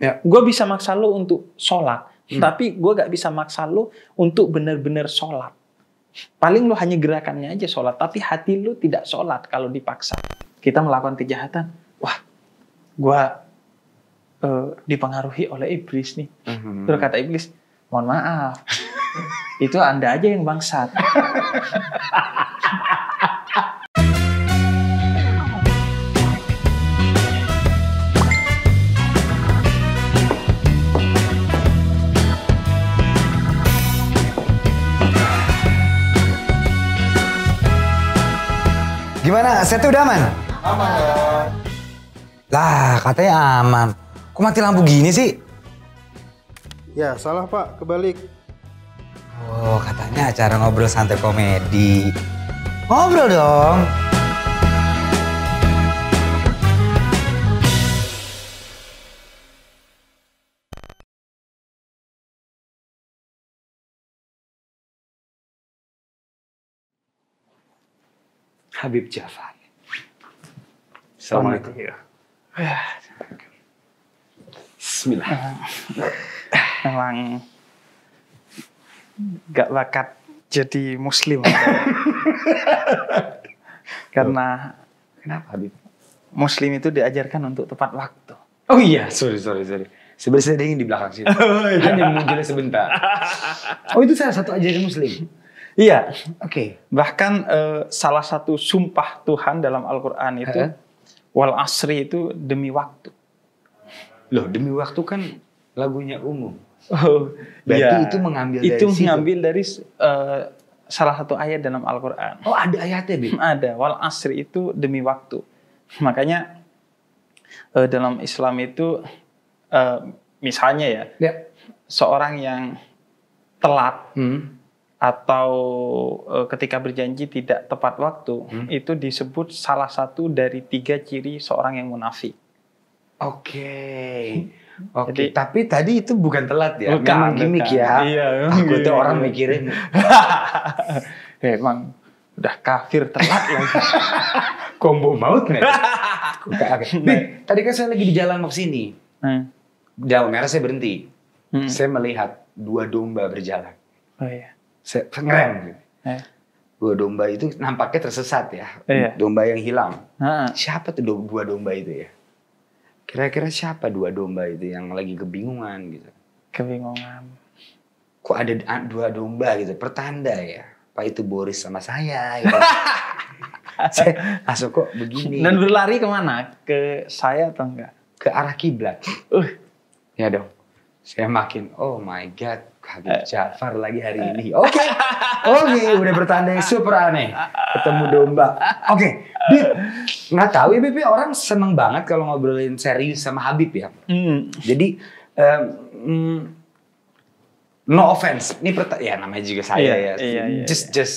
Ya. Gue bisa maksa lo untuk sholat, hmm. tapi gue gak bisa maksa lo untuk benar-benar sholat. Paling lo hanya gerakannya aja sholat, tapi hati lo tidak sholat kalau dipaksa. Kita melakukan kejahatan, wah, gue uh, dipengaruhi oleh iblis nih. Hmm. Terus kata iblis, mohon maaf, itu anda aja yang bangsat. Gimana? Setnya udah aman? Aman dong. Lah, katanya aman. Kok mati lampu gini sih? Ya, salah Pak. Kebalik. Oh, katanya acara ngobrol santai komedi. Ngobrol dong. Habib Jafar. Assalamualaikum. Bismillah. Emang gak bakat jadi muslim karena kenapa Habib? Muslim itu diajarkan untuk tepat waktu. Oh iya, sorry sorry sorry. Sebenarnya saya di belakang sini. Oh, iya. Hanya mungkin sebentar. Oh itu salah satu ajaran Muslim. Iya. Oke. Okay. Bahkan uh, salah satu sumpah Tuhan dalam Al-Qur'an itu uh -huh. wal asri itu demi waktu. Loh, demi waktu kan lagunya umum. Oh, Berarti ya. itu mengambil itu dari mengambil situ. dari uh, salah satu ayat dalam Al-Qur'an. Oh, ada ayatnya, Bim? Hmm, ada. Wal asri itu demi waktu. Makanya uh, dalam Islam itu uh, misalnya ya, ya. seorang yang telat hmm atau e, ketika berjanji tidak tepat waktu hmm? itu disebut salah satu dari tiga ciri seorang yang munafik. Oke. Okay. Hmm. Oke, okay. tapi tadi itu bukan telat ya, bukan, memang gimmick ya. Iya, Aku tuh orang mikirin. memang udah kafir telat lagi. Kombo maut nih. Nih, tadi kan saya lagi di jalan mau sini. Hmm. Jalan merah saya berhenti. Hmm. Saya melihat dua domba berjalan. Oh iya sengren, gitu. Eh. Iya. Dua domba itu nampaknya tersesat ya. Iya. Domba yang hilang. Ha Siapa tuh dua domba itu ya? Kira-kira siapa dua domba itu yang lagi kebingungan gitu? Kebingungan. Kok ada dua domba gitu? Pertanda ya. pak itu Boris sama saya? Gitu. saya masuk kok begini. Dan berlari kemana? Ke saya atau enggak? Ke arah kiblat. Uh. Ya dong. Saya makin, oh my god, Habib eh. Jafar lagi hari eh. ini. Oke, okay. oke, okay. udah bertanding super aneh. Ketemu domba. Oke, okay. Bib, nggak tahu ya Bib ya, orang seneng banget kalau ngobrolin serius sama Habib ya. Mm. Jadi um, mm, no offense, ini ya namanya juga saya yeah, ya. Yeah, yeah, just yeah. just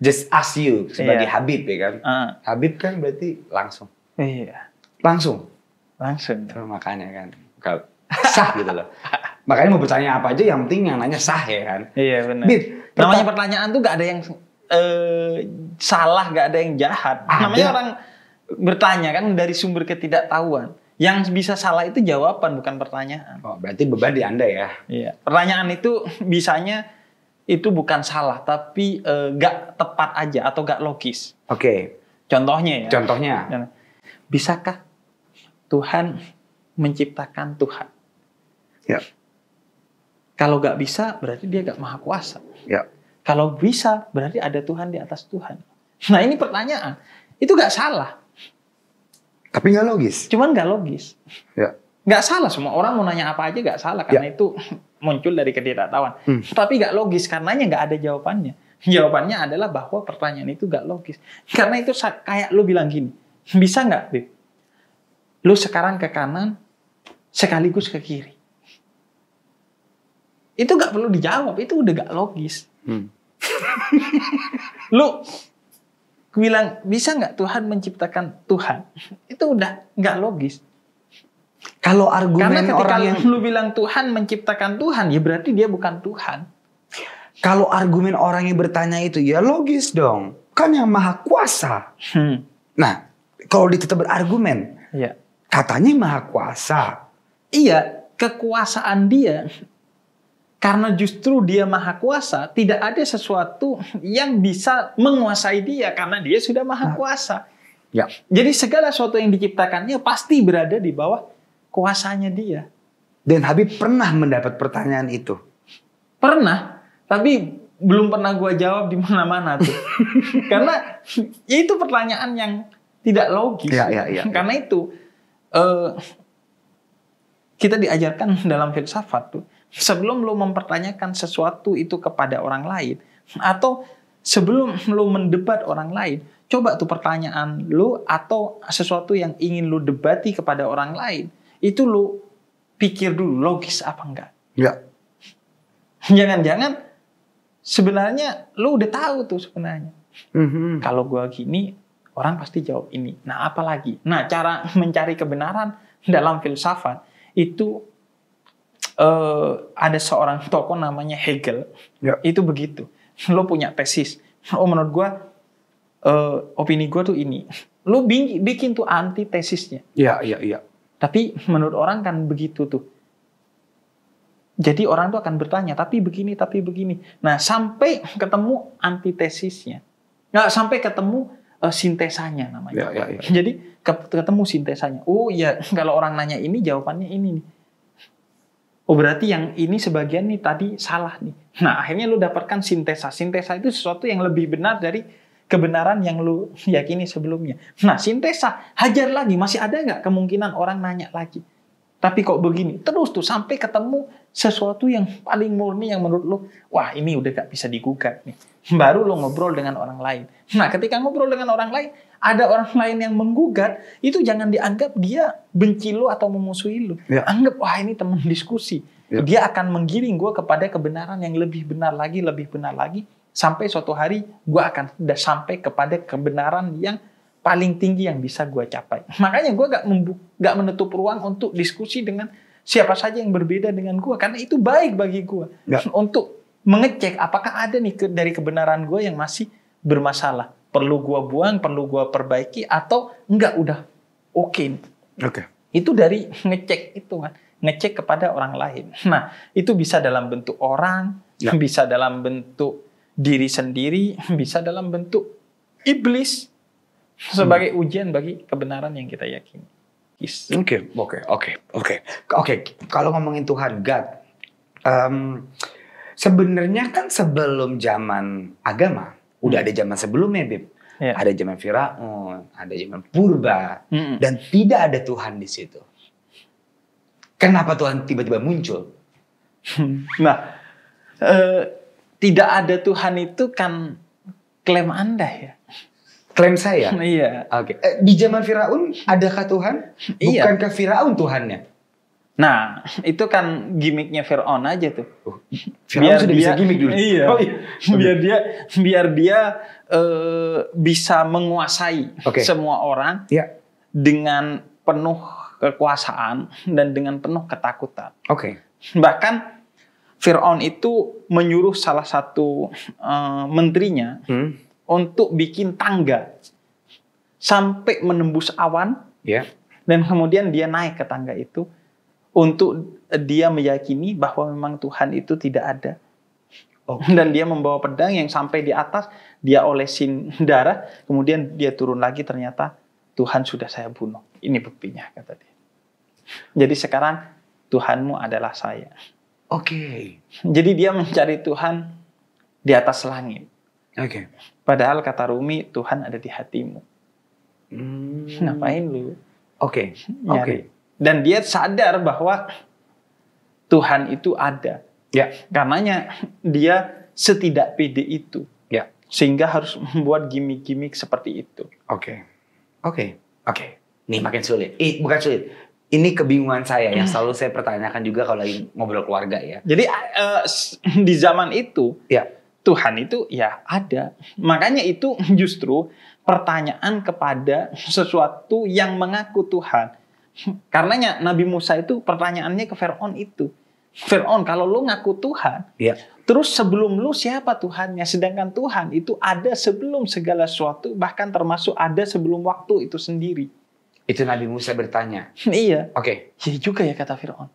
just ask you sebagai yeah. Habib ya kan. Uh. Habib kan berarti langsung. Iya. Yeah. Langsung. Langsung. Terus makanya kan. Sah gitu loh. Makanya mau bertanya apa aja yang penting yang nanya sah ya kan. Iya benar. Namanya pertanyaan tuh gak ada yang eh, salah, gak ada yang jahat. Ada. Namanya orang bertanya kan dari sumber ketidaktahuan. Yang bisa salah itu jawaban bukan pertanyaan. Oh, berarti beban di Anda ya. Iya. Pertanyaan itu bisanya itu bukan salah tapi eh, gak tepat aja atau gak logis. Oke. Okay. Contohnya ya. Contohnya. Ya. Bisakah Tuhan menciptakan Tuhan? Ya. Kalau gak bisa, berarti dia gak maha kuasa. Ya. Kalau bisa, berarti ada Tuhan di atas Tuhan. Nah ini pertanyaan. Itu gak salah. Tapi nggak logis. Cuman gak logis. Ya. Nggak salah. Semua orang mau nanya apa aja gak salah. Karena ya. itu muncul dari ketidaktahuan. Hmm. Tapi gak logis. Karenanya gak ada jawabannya. Jawabannya adalah bahwa pertanyaan itu gak logis. Karena itu kayak lu bilang gini. Bisa gak? Lu sekarang ke kanan, sekaligus ke kiri itu gak perlu dijawab itu udah gak logis hmm. lu bilang bisa nggak Tuhan menciptakan Tuhan itu udah nggak logis kalau argumen karena ketika orang yang... lu bilang Tuhan menciptakan Tuhan ya berarti dia bukan Tuhan kalau argumen orang yang bertanya itu ya logis dong kan yang maha kuasa hmm. nah kalau ditetap berargumen ya. katanya maha kuasa iya kekuasaan dia karena justru dia maha kuasa, tidak ada sesuatu yang bisa menguasai dia karena dia sudah maha hmm. kuasa. Ya. Jadi segala sesuatu yang diciptakannya pasti berada di bawah kuasanya dia. Dan Habib pernah mendapat pertanyaan itu. Pernah, tapi belum pernah gue jawab di mana-mana tuh. Karena itu pertanyaan yang tidak logis. Ya, ya, ya, ya. Karena itu uh, kita diajarkan dalam filsafat tuh sebelum lo mempertanyakan sesuatu itu kepada orang lain atau sebelum lo mendebat orang lain, coba tuh pertanyaan lo atau sesuatu yang ingin lo debati kepada orang lain, itu lo pikir dulu logis apa enggak. Ya. Jangan-jangan sebenarnya lo udah tahu tuh sebenarnya. Mm-hmm. Kalau gua gini, orang pasti jawab ini. Nah, apalagi? Nah, cara mencari kebenaran dalam filsafat itu uh, ada seorang tokoh namanya Hegel. Ya. Itu begitu. Lo punya tesis. Oh menurut gue, uh, opini gue tuh ini. Lo bikin, tuh anti tesisnya. Iya, iya, iya. Tapi menurut orang kan begitu tuh. Jadi orang tuh akan bertanya, tapi begini, tapi begini. Nah sampai ketemu antitesisnya. Nggak sampai ketemu uh, sintesanya namanya. Ya, ya, ya. Jadi ketemu sintesanya. Oh iya, kalau orang nanya ini jawabannya ini nih oh berarti yang ini sebagian nih tadi salah nih. Nah, akhirnya lu dapatkan sintesa. Sintesa itu sesuatu yang lebih benar dari kebenaran yang lu yakini sebelumnya. Nah, sintesa, hajar lagi. Masih ada nggak kemungkinan orang nanya lagi? Tapi kok begini? Terus tuh sampai ketemu sesuatu yang paling murni yang menurut lo, wah ini udah gak bisa digugat nih. Baru lo ngobrol dengan orang lain. Nah ketika ngobrol dengan orang lain, ada orang lain yang menggugat, itu jangan dianggap dia benci lo atau memusuhi lo. Ya. Anggap, wah ini teman diskusi. Ya. Dia akan menggiring gue kepada kebenaran yang lebih benar lagi, lebih benar lagi. Sampai suatu hari gue akan sudah sampai kepada kebenaran yang paling tinggi yang bisa gue capai. Makanya gue gak, gak menutup ruang untuk diskusi dengan siapa saja yang berbeda dengan gue. Karena itu baik bagi gue. Ya. Untuk mengecek apakah ada nih ke, dari kebenaran gue yang masih bermasalah. Perlu gue buang, perlu gue perbaiki, atau enggak udah oke. Okay. Okay. Itu dari ngecek itu kan. Ngecek kepada orang lain. Nah, itu bisa dalam bentuk orang, ya. bisa dalam bentuk diri sendiri, bisa dalam bentuk iblis, sebagai hmm. ujian bagi kebenaran yang kita yakini. Oke, oke, oke, oke, oke. Kalau ngomongin Tuhan, God, um, sebenarnya kan sebelum zaman agama, hmm. udah ada zaman sebelumnya, Bib. Yeah. Ada zaman Firaun, ada zaman Purba, hmm. dan tidak ada Tuhan di situ. Kenapa Tuhan tiba-tiba muncul? nah, e, tidak ada Tuhan itu kan klaim Anda ya. Klaim saya. Iya. Oke. Okay. Eh, di zaman Firaun adakah Tuhan? Iya. Bukankah Firaun Tuhannya? Nah, itu kan gimmicknya Firaun aja tuh. Oh, Firaun biar sudah dia, bisa gimmick dulu. Iya. Oh, iya. Biar dia biar dia uh, bisa menguasai okay. semua orang ya. dengan penuh kekuasaan dan dengan penuh ketakutan. Oke. Okay. Bahkan Firaun itu menyuruh salah satu uh, menterinya hmm untuk bikin tangga sampai menembus awan ya dan kemudian dia naik ke tangga itu untuk dia meyakini bahwa memang Tuhan itu tidak ada okay. dan dia membawa pedang yang sampai di atas dia olesin darah kemudian dia turun lagi ternyata Tuhan sudah saya bunuh ini buktinya kata dia jadi sekarang Tuhanmu adalah saya oke okay. jadi dia mencari Tuhan di atas langit oke okay. Padahal kata Rumi, Tuhan ada di hatimu. Hmm. Ngapain lu? Oke. Okay. Hmm, oke. Okay. Dan dia sadar bahwa Tuhan itu ada. Ya. Karenanya dia setidak pede itu. Ya. Sehingga harus membuat gimmick-gimmick seperti itu. Oke. Okay. Oke. Okay. Oke. Okay. Nih makin sulit. Eh, bukan sulit. Ini kebingungan saya yang selalu saya pertanyakan juga kalau lagi ngobrol keluarga ya. Jadi uh, di zaman itu, ya Tuhan itu ya ada. Makanya itu justru pertanyaan kepada sesuatu yang mengaku Tuhan. Karenanya Nabi Musa itu pertanyaannya ke Firaun itu. Firaun, kalau lu ngaku Tuhan, ya. terus sebelum lu siapa Tuhannya? Sedangkan Tuhan itu ada sebelum segala sesuatu, bahkan termasuk ada sebelum waktu itu sendiri. Itu Nabi Musa bertanya. iya. Oke. Okay. Iya juga ya kata Firaun.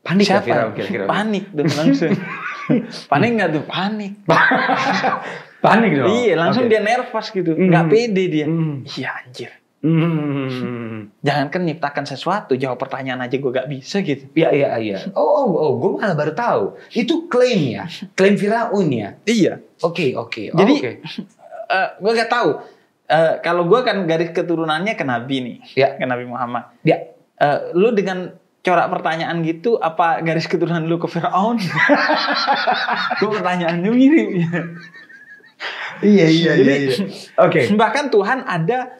Panik siapa? Firaun Panik dong langsung. panik nggak tuh? Panik. panik dong. Iya, langsung okay. dia nervous gitu. Mm-hmm. Nggak pede dia. Mm. Iya anjir. Hmm. Jangan kan nyiptakan sesuatu, jawab pertanyaan aja gue gak bisa gitu. Iya iya iya. Oh oh oh, gue malah baru tahu. Itu klaim ya, klaim Firaun ya. Iya. Oke okay, oke. Okay. Oh, Jadi okay. uh, eh, gue gak tahu. Uh, kalau gue kan garis keturunannya ke Nabi nih, ya. ke Nabi Muhammad. Ya. Uh, lu dengan corak pertanyaan gitu apa garis keturunan lu ke Firaun? Gue pertanyaannya mirip. iya iya iya. iya. Oke. Okay. Bahkan Tuhan ada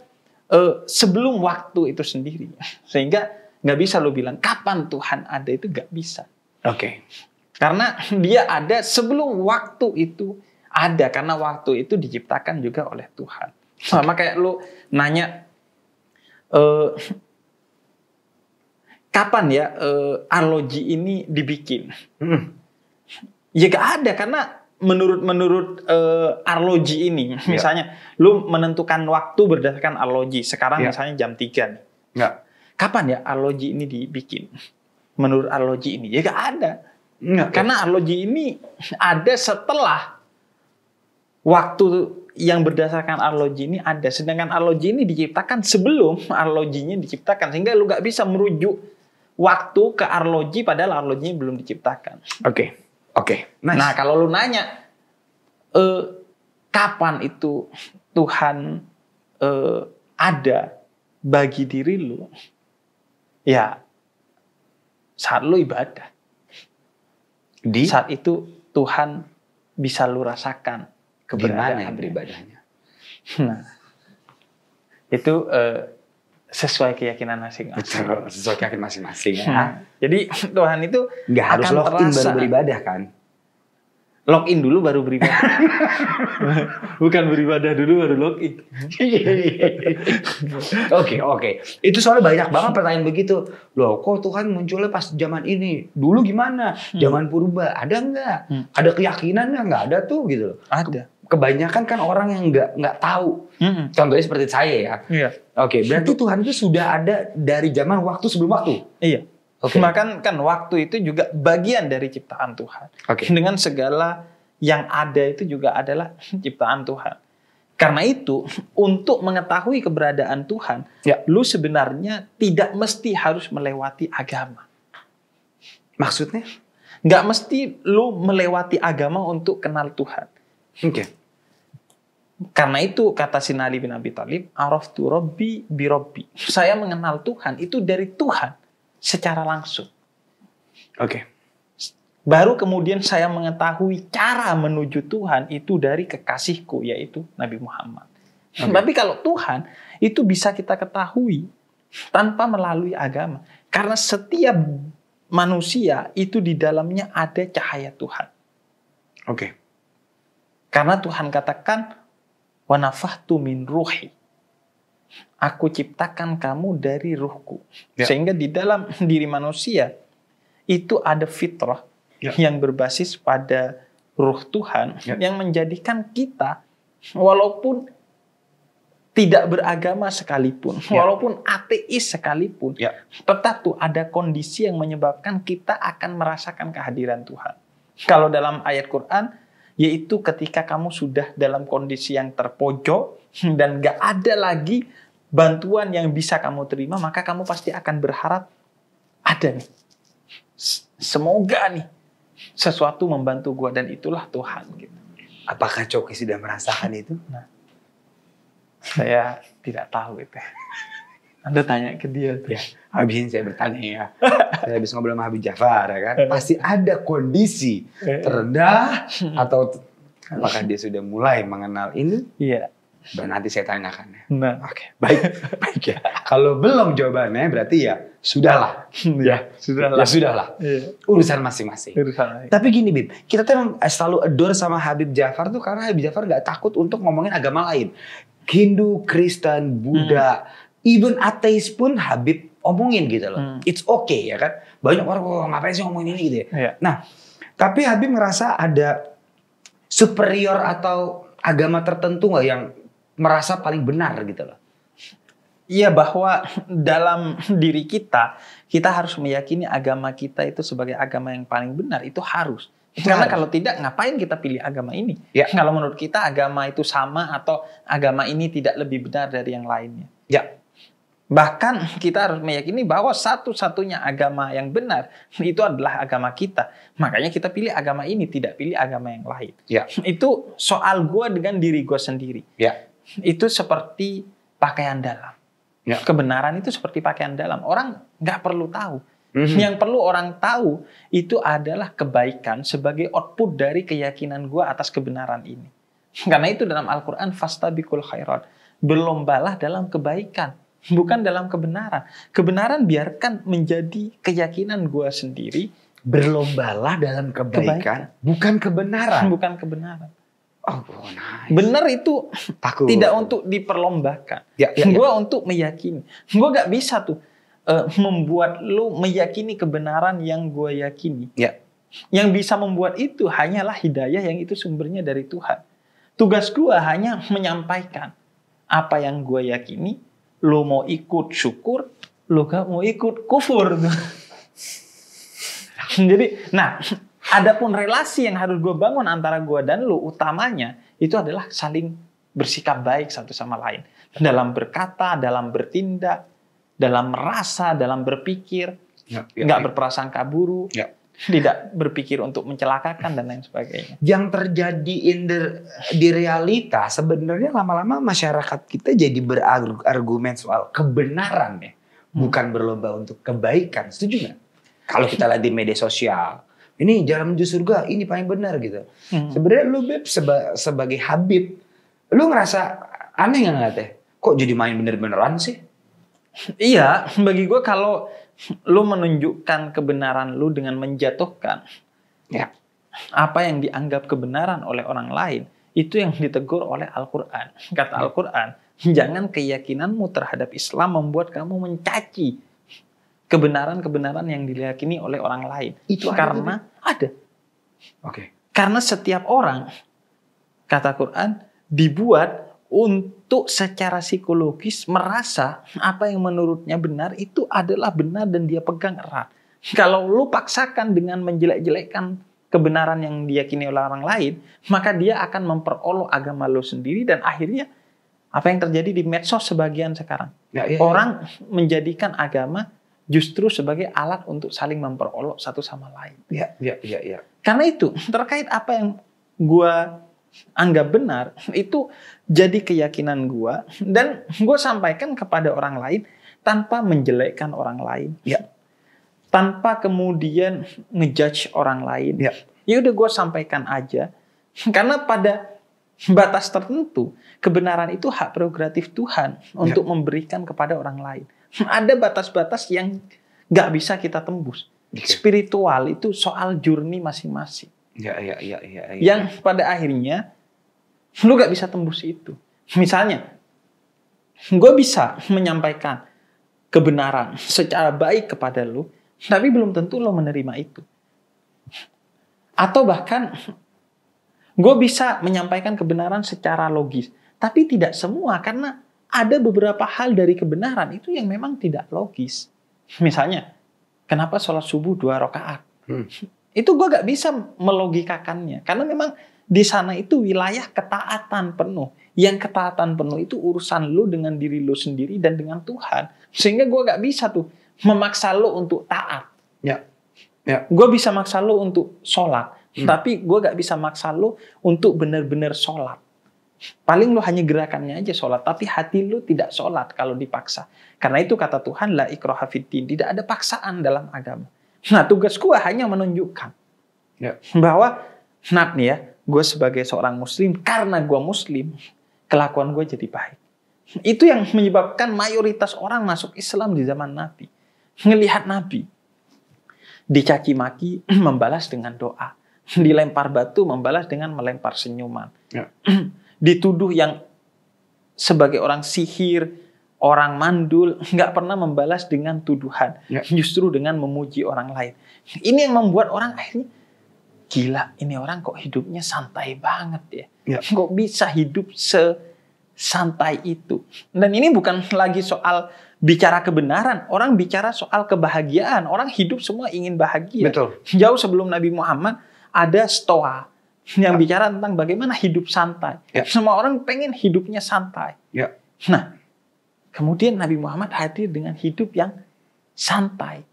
uh, sebelum waktu itu sendiri, sehingga nggak bisa lu bilang kapan Tuhan ada itu nggak bisa. Oke. Okay. Karena dia ada sebelum waktu itu ada karena waktu itu diciptakan juga oleh Tuhan. Sama kayak lu nanya uh, kapan ya uh, eh, arloji ini dibikin? Hmm. Ya gak ada karena menurut menurut uh, arloji ini yeah. misalnya lu menentukan waktu berdasarkan arloji sekarang yeah. misalnya jam tiga nih. Yeah. Kapan ya arloji ini dibikin? Menurut arloji ini ya gak ada. Karena arloji ini ada setelah waktu yang berdasarkan arloji ini ada. Sedangkan arloji ini diciptakan sebelum arlojinya diciptakan. Sehingga lu gak bisa merujuk waktu ke arloji padahal arlojinya belum diciptakan. Oke. Okay. Oke. Okay. Nice. Nah, kalau lu nanya eh kapan itu Tuhan eh, ada bagi diri lu? Ya saat lu ibadah. Di saat itu Tuhan bisa lu rasakan keberadaan ibadahnya. beribadahnya? Nah, itu eh, sesuai keyakinan masing-masing. Betul, sesuai keyakinan masing-masing. Ya. Hmm. jadi Tuhan itu nggak harus login in baru beribadah kan? Login dulu baru beribadah. Bukan beribadah dulu baru login. Oke, oke. Itu soalnya banyak banget pertanyaan begitu. Loh, kok Tuhan munculnya pas zaman ini? Dulu gimana? Hmm. Zaman purba ada nggak? Hmm. Ada keyakinan nggak? Nggak ada tuh gitu loh. Ada kebanyakan kan orang yang nggak nggak tahu. Mm-hmm. Contohnya seperti saya ya. Iya. Oke, okay, berarti Tuhan itu sudah ada dari zaman waktu sebelum waktu. Iya. Okay. Makan kan waktu itu juga bagian dari ciptaan Tuhan. Okay. Dengan segala yang ada itu juga adalah ciptaan Tuhan. Karena itu, untuk mengetahui keberadaan Tuhan, ya. lu sebenarnya tidak mesti harus melewati agama. Maksudnya? Nggak mesti lu melewati agama untuk kenal Tuhan. Oke. Okay. Karena itu kata Sinali bin Abi Talib, Araf tu Robbi bi Saya mengenal Tuhan itu dari Tuhan secara langsung. Oke. Okay. Baru kemudian saya mengetahui cara menuju Tuhan itu dari kekasihku yaitu Nabi Muhammad. Okay. Tapi kalau Tuhan itu bisa kita ketahui tanpa melalui agama. Karena setiap manusia itu di dalamnya ada cahaya Tuhan. Oke. Okay. Karena Tuhan katakan, wanafahtu min ruhi. Aku ciptakan kamu dari ruhku. Ya. Sehingga di dalam diri manusia, itu ada fitrah ya. yang berbasis pada ruh Tuhan ya. yang menjadikan kita walaupun tidak beragama sekalipun, ya. walaupun ateis sekalipun, ya. tetap tuh ada kondisi yang menyebabkan kita akan merasakan kehadiran Tuhan. Kalau dalam ayat Quran yaitu ketika kamu sudah dalam kondisi yang terpojok dan gak ada lagi bantuan yang bisa kamu terima, maka kamu pasti akan berharap ada nih. Semoga nih sesuatu membantu gua dan itulah Tuhan gitu. Apakah Coki sudah merasakan itu? Nah, saya tidak tahu itu. Anda tanya ke dia. Ya, habis ini saya bertanya ya. saya habis ngobrol sama Habib Jafar ya kan. Eh. Pasti ada kondisi eh. terendah atau apakah dia sudah mulai mengenal ini? Iya. Dan nanti saya tanyakan ya. Nah. Oke, baik. baik ya. Kalau belum jawabannya berarti ya sudahlah. Hmm, ya, ya, sudahlah. Ya sudahlah. Iya. Urusan masing-masing. Urusan. lain. Tapi gini Bib, kita tuh emang selalu adore sama Habib Jafar tuh karena Habib Jafar gak takut untuk ngomongin agama lain. Hindu, Kristen, Buddha, hmm even ateis pun Habib omongin gitu loh. Hmm. It's okay ya kan. Banyak orang oh, ngapain sih ngomongin ini gitu ya. Yeah. Nah, tapi Habib merasa ada superior atau agama tertentu nggak yang merasa paling benar gitu loh. Iya bahwa dalam diri kita kita harus meyakini agama kita itu sebagai agama yang paling benar itu harus. Itu Karena harus. kalau tidak ngapain kita pilih agama ini? Ya. Kalau menurut kita agama itu sama atau agama ini tidak lebih benar dari yang lainnya. Ya. Bahkan kita harus meyakini bahwa satu-satunya agama yang benar itu adalah agama kita. Makanya kita pilih agama ini, tidak pilih agama yang lain. Ya. Itu soal gue dengan diri gue sendiri. Ya. Itu seperti pakaian dalam. Ya. Kebenaran itu seperti pakaian dalam. Orang nggak perlu tahu. Mm-hmm. Yang perlu orang tahu itu adalah kebaikan sebagai output dari keyakinan gue atas kebenaran ini. Karena itu dalam Al-Quran, Fasta bikul Khairat. Berlombalah dalam kebaikan bukan dalam kebenaran. Kebenaran biarkan menjadi keyakinan gue sendiri. Berlombalah dalam kebaikan, kebaikan, bukan kebenaran. Bukan kebenaran. Oh, nice. Benar itu Aku. tidak untuk diperlombakan. Ya, ya, gue ya. untuk meyakini. Gue gak bisa tuh uh, membuat lu meyakini kebenaran yang gue yakini. Ya. Yang bisa membuat itu hanyalah hidayah yang itu sumbernya dari Tuhan. Tugas gue hanya menyampaikan apa yang gue yakini lu mau ikut syukur, lu gak mau ikut kufur. Jadi, nah, adapun relasi yang harus gue bangun antara gue dan lu, utamanya itu adalah saling bersikap baik satu sama lain. Dalam berkata, dalam bertindak, dalam merasa, dalam berpikir, ya, ya, nggak ya. berprasangka buruk. Ya. tidak berpikir untuk mencelakakan dan lain sebagainya. Yang terjadi in the, di realita sebenarnya lama-lama masyarakat kita jadi berargumen soal kebenaran ya, hmm. bukan berlomba untuk kebaikan. Setuju nggak? Kalau kita lihat di media sosial, ini jalan menuju surga, ini paling benar gitu. Hmm. Sebenarnya lu beb seba, sebagai Habib, lu ngerasa aneh nggak nggak teh? Kok jadi main bener-beneran sih? Iya, bagi gue kalau lu menunjukkan kebenaran lu dengan menjatuhkan ya apa yang dianggap kebenaran oleh orang lain itu yang ditegur oleh Al-Qur'an. Kata ya. Al-Qur'an, jangan keyakinanmu terhadap Islam membuat kamu mencaci kebenaran-kebenaran yang diyakini oleh orang lain. Itu karena ada. ada. Oke. Okay. Karena setiap orang kata Quran dibuat untuk secara psikologis merasa apa yang menurutnya benar itu adalah benar dan dia pegang erat. Kalau lu paksakan dengan menjelek-jelekkan kebenaran yang diyakini oleh orang lain, maka dia akan memperolok agama lu sendiri dan akhirnya apa yang terjadi di medsos sebagian sekarang. Ya, ya, ya. Orang menjadikan agama justru sebagai alat untuk saling memperolok satu sama lain. Ya, ya, ya, ya. Karena itu terkait apa yang gua anggap benar itu jadi keyakinan gue dan gue sampaikan kepada orang lain tanpa menjelekkan orang lain ya tanpa kemudian ngejudge orang lain ya ya udah gue sampaikan aja karena pada batas tertentu kebenaran itu hak prerogatif Tuhan ya. untuk memberikan kepada orang lain ada batas-batas yang nggak bisa kita tembus spiritual itu soal jurni masing-masing Ya, ya, ya, ya, ya. Yang pada akhirnya lu gak bisa tembus itu. Misalnya, gue bisa menyampaikan kebenaran secara baik kepada lu, tapi belum tentu lo menerima itu. Atau bahkan gue bisa menyampaikan kebenaran secara logis, tapi tidak semua karena ada beberapa hal dari kebenaran itu yang memang tidak logis. Misalnya, kenapa sholat subuh dua rakaat? Hmm. Itu gue gak bisa melogikakannya. Karena memang di sana itu wilayah ketaatan penuh. Yang ketaatan penuh itu urusan lu dengan diri lu sendiri dan dengan Tuhan. Sehingga gue gak bisa tuh memaksa lu untuk taat. Ya. ya. Gue bisa maksa lu untuk sholat. Hmm. Tapi gue gak bisa maksa lu untuk benar-benar sholat. Paling lu hanya gerakannya aja sholat, tapi hati lu tidak sholat kalau dipaksa. Karena itu kata Tuhan, la ikrohafidin, tidak ada paksaan dalam agama. Nah tugas gue hanya menunjukkan ya. bahwa nat nih ya, gue sebagai seorang muslim karena gue muslim kelakuan gue jadi baik. Itu yang menyebabkan mayoritas orang masuk Islam di zaman Nabi. Ngelihat Nabi dicaci maki membalas dengan doa, dilempar batu membalas dengan melempar senyuman, ya. dituduh yang sebagai orang sihir orang mandul, nggak pernah membalas dengan tuduhan, ya. justru dengan memuji orang lain. Ini yang membuat orang akhirnya gila, ini orang kok hidupnya santai banget ya, ya. kok bisa hidup se santai itu. Dan ini bukan lagi soal bicara kebenaran, orang bicara soal kebahagiaan. Orang hidup semua ingin bahagia. Betul. Jauh sebelum Nabi Muhammad ada stoa yang ya. bicara tentang bagaimana hidup santai. Ya. Semua orang pengen hidupnya santai. Ya. Nah, Kemudian Nabi Muhammad hadir dengan hidup yang santai.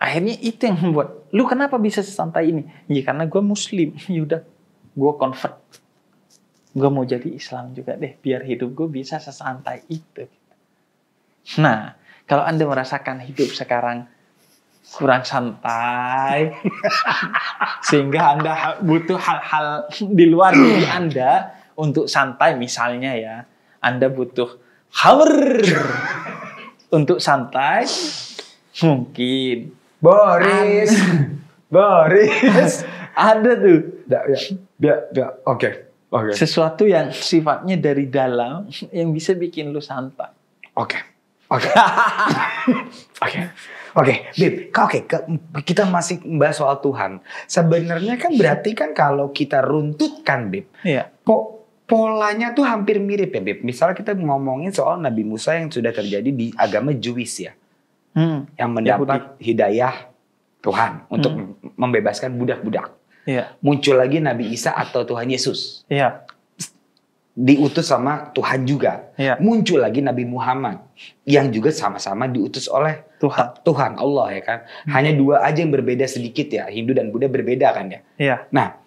Akhirnya itu yang membuat, lu kenapa bisa sesantai ini? Ya karena gue muslim, yaudah gue convert. Gue mau jadi Islam juga deh, biar hidup gue bisa sesantai itu. Nah, kalau Anda merasakan hidup sekarang kurang santai, sehingga Anda butuh hal-hal di luar diri Anda untuk santai misalnya ya, Anda butuh Hour untuk santai mungkin. Boris, Boris, ada tuh. Ya, ya, ya, ya. oke. Okay. Okay. Sesuatu yang sifatnya dari dalam yang bisa bikin lu santai. Oke. oke Oke. Okay. Oke. Oke, Bib. Oke, kita masih membahas soal Tuhan. Sebenarnya kan berarti kan kalau kita runtutkan, Bib. Iya. Kok polanya tuh hampir mirip ya Beb. Misalnya kita ngomongin soal Nabi Musa yang sudah terjadi di agama Jewish ya. Hmm. Yang ya, mendapat ya, hidayah Tuhan untuk hmm. membebaskan budak-budak. Ya. Muncul lagi Nabi Isa atau Tuhan Yesus. Iya. Diutus sama Tuhan juga. Ya. Muncul lagi Nabi Muhammad yang juga sama-sama diutus oleh Tuhan. Tuhan Allah ya kan. Hmm. Hanya dua aja yang berbeda sedikit ya. Hindu dan Buddha berbeda kan ya. Iya. Nah,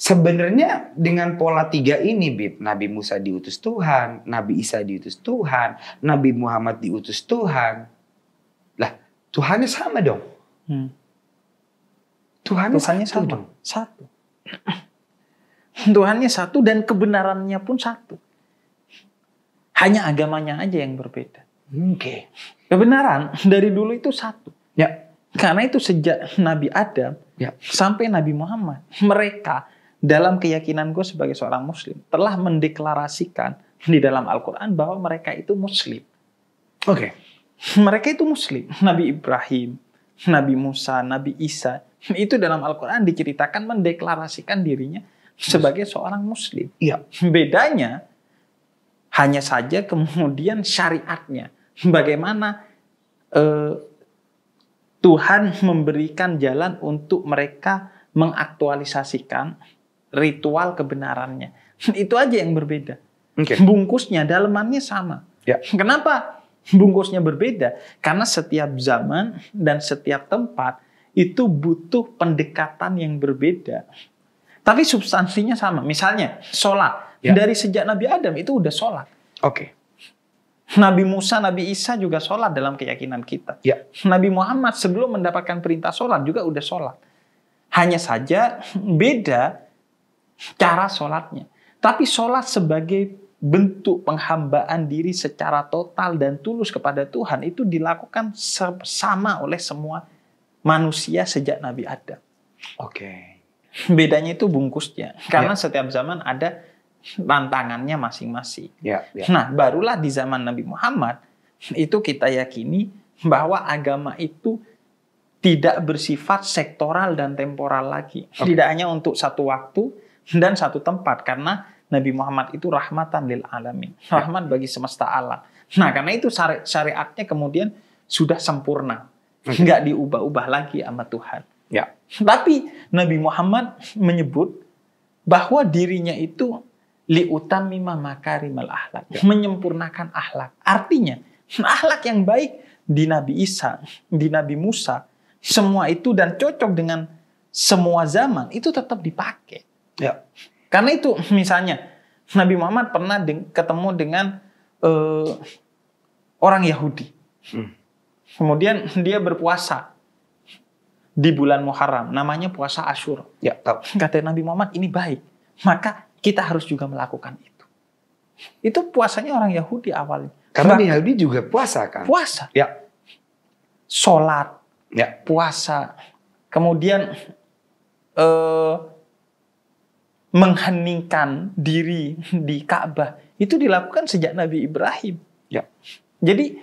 Sebenarnya dengan pola tiga ini, Bib, Nabi Musa diutus Tuhan, Nabi Isa diutus Tuhan, Nabi Muhammad diutus Tuhan. Lah, Tuhannya sama dong. Hmm. Tuhannya, Tuhannya satu sama. Dong. Satu. Tuhannya satu dan kebenarannya pun satu. Hanya agamanya aja yang berbeda. Oke. Okay. Kebenaran dari dulu itu satu. Ya. Karena itu sejak Nabi Adam ya. sampai Nabi Muhammad, mereka dalam keyakinan gue sebagai seorang muslim telah mendeklarasikan di dalam Al-Qur'an bahwa mereka itu muslim. Oke. Okay. Mereka itu muslim. Nabi Ibrahim, Nabi Musa, Nabi Isa itu dalam Al-Qur'an diceritakan mendeklarasikan dirinya sebagai seorang muslim. Iya. Bedanya hanya saja kemudian syariatnya. Bagaimana eh, Tuhan memberikan jalan untuk mereka mengaktualisasikan ritual kebenarannya. Itu aja yang berbeda. Okay. Bungkusnya, dalemannya sama. Yeah. Kenapa bungkusnya berbeda? Karena setiap zaman dan setiap tempat itu butuh pendekatan yang berbeda. Tapi substansinya sama. Misalnya, sholat. Yeah. Dari sejak Nabi Adam itu udah sholat. Oke. Okay. Nabi Musa, Nabi Isa juga sholat dalam keyakinan kita. Ya. Nabi Muhammad sebelum mendapatkan perintah sholat juga udah sholat. Hanya saja beda cara sholatnya. Tapi sholat sebagai bentuk penghambaan diri secara total dan tulus kepada Tuhan itu dilakukan sama oleh semua manusia sejak Nabi Adam. Oke. Okay. Bedanya itu bungkusnya. Karena yeah. setiap zaman ada tantangannya masing-masing. Yeah, yeah. Nah, barulah di zaman Nabi Muhammad itu kita yakini bahwa agama itu tidak bersifat sektoral dan temporal lagi. Okay. Tidak hanya untuk satu waktu, dan satu tempat karena Nabi Muhammad itu rahmatan lil alamin, ya. rahmat bagi semesta alam. Nah, karena itu syari syariatnya kemudian sudah sempurna. Enggak hmm. diubah-ubah lagi sama Tuhan. Ya. Tapi Nabi Muhammad menyebut bahwa dirinya itu liutamima makarimal ahlak, ya. menyempurnakan ahlak. Artinya, ahlak yang baik di Nabi Isa, di Nabi Musa, semua itu dan cocok dengan semua zaman itu tetap dipakai. Ya. Karena itu misalnya Nabi Muhammad pernah deng ketemu dengan uh, orang Yahudi. Hmm. Kemudian dia berpuasa di bulan Muharram, namanya puasa Ashur Ya, tahu. Kata Nabi Muhammad ini baik, maka kita harus juga melakukan itu. Itu puasanya orang Yahudi awalnya. Karena Bahkan, Yahudi juga puasa kan? Puasa. Ya. Sholat. Ya. Puasa. Kemudian eh, mengheningkan diri di Ka'bah itu dilakukan sejak Nabi Ibrahim. Ya. Jadi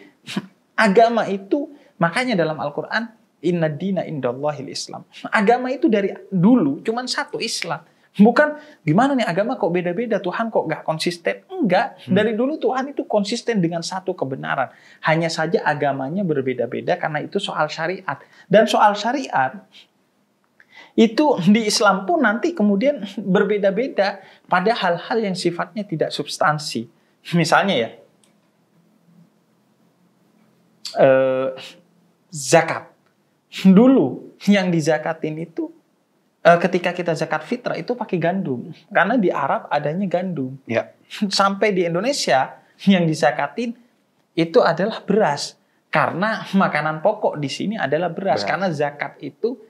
agama itu makanya dalam Al-Qur'an inna dina indallahil Islam. Agama itu dari dulu cuman satu Islam. Bukan gimana nih agama kok beda-beda, Tuhan kok gak konsisten. Enggak, hmm. dari dulu Tuhan itu konsisten dengan satu kebenaran. Hanya saja agamanya berbeda-beda karena itu soal syariat. Dan soal syariat itu di Islam pun nanti kemudian berbeda-beda pada hal-hal yang sifatnya tidak substansi. Misalnya ya, eh, zakat. Dulu yang dizakatin itu eh, ketika kita zakat fitrah itu pakai gandum. Karena di Arab adanya gandum. Ya. Sampai di Indonesia yang dizakatin itu adalah beras. Karena makanan pokok di sini adalah beras. beras. Karena zakat itu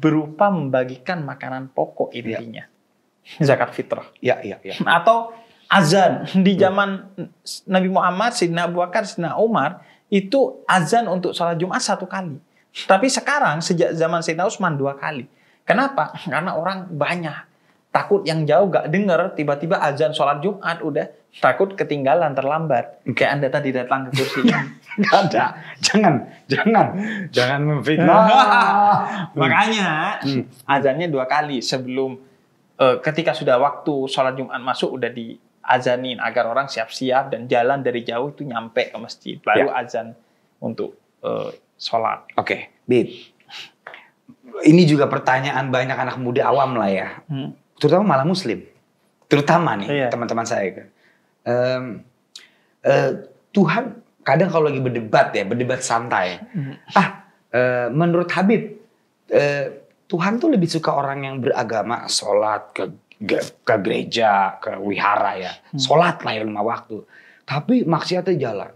berupa membagikan makanan pokok iya. intinya. Ya. Zakat fitrah. Ya, ya, ya. Atau azan di iya. zaman ya. Nabi Muhammad, Sidna Abu Bakar, Sidna Umar itu azan untuk sholat Jumat satu kali. Tapi sekarang sejak zaman Sayyidina Utsman dua kali. Kenapa? Karena orang banyak takut yang jauh gak denger tiba-tiba azan sholat Jumat udah takut ketinggalan terlambat okay. kayak anda tadi datang ke kursi iya. gak ada jangan jangan jangan memfitnah ah. hmm. makanya hmm. azannya dua kali sebelum uh, ketika sudah waktu sholat Jumat masuk udah di azanin agar orang siap-siap dan jalan dari jauh itu nyampe ke masjid baru ya. azan untuk uh, sholat oke okay. Bib ini juga pertanyaan banyak anak muda awam lah ya hmm terutama malah muslim terutama nih teman iya. teman-teman saya um, uh, Tuhan kadang kalau lagi berdebat ya berdebat santai hmm. ah uh, menurut Habib uh, Tuhan tuh lebih suka orang yang beragama sholat ke ke, ke gereja ke wihara ya hmm. sholat lah ya lima waktu tapi maksiatnya jalan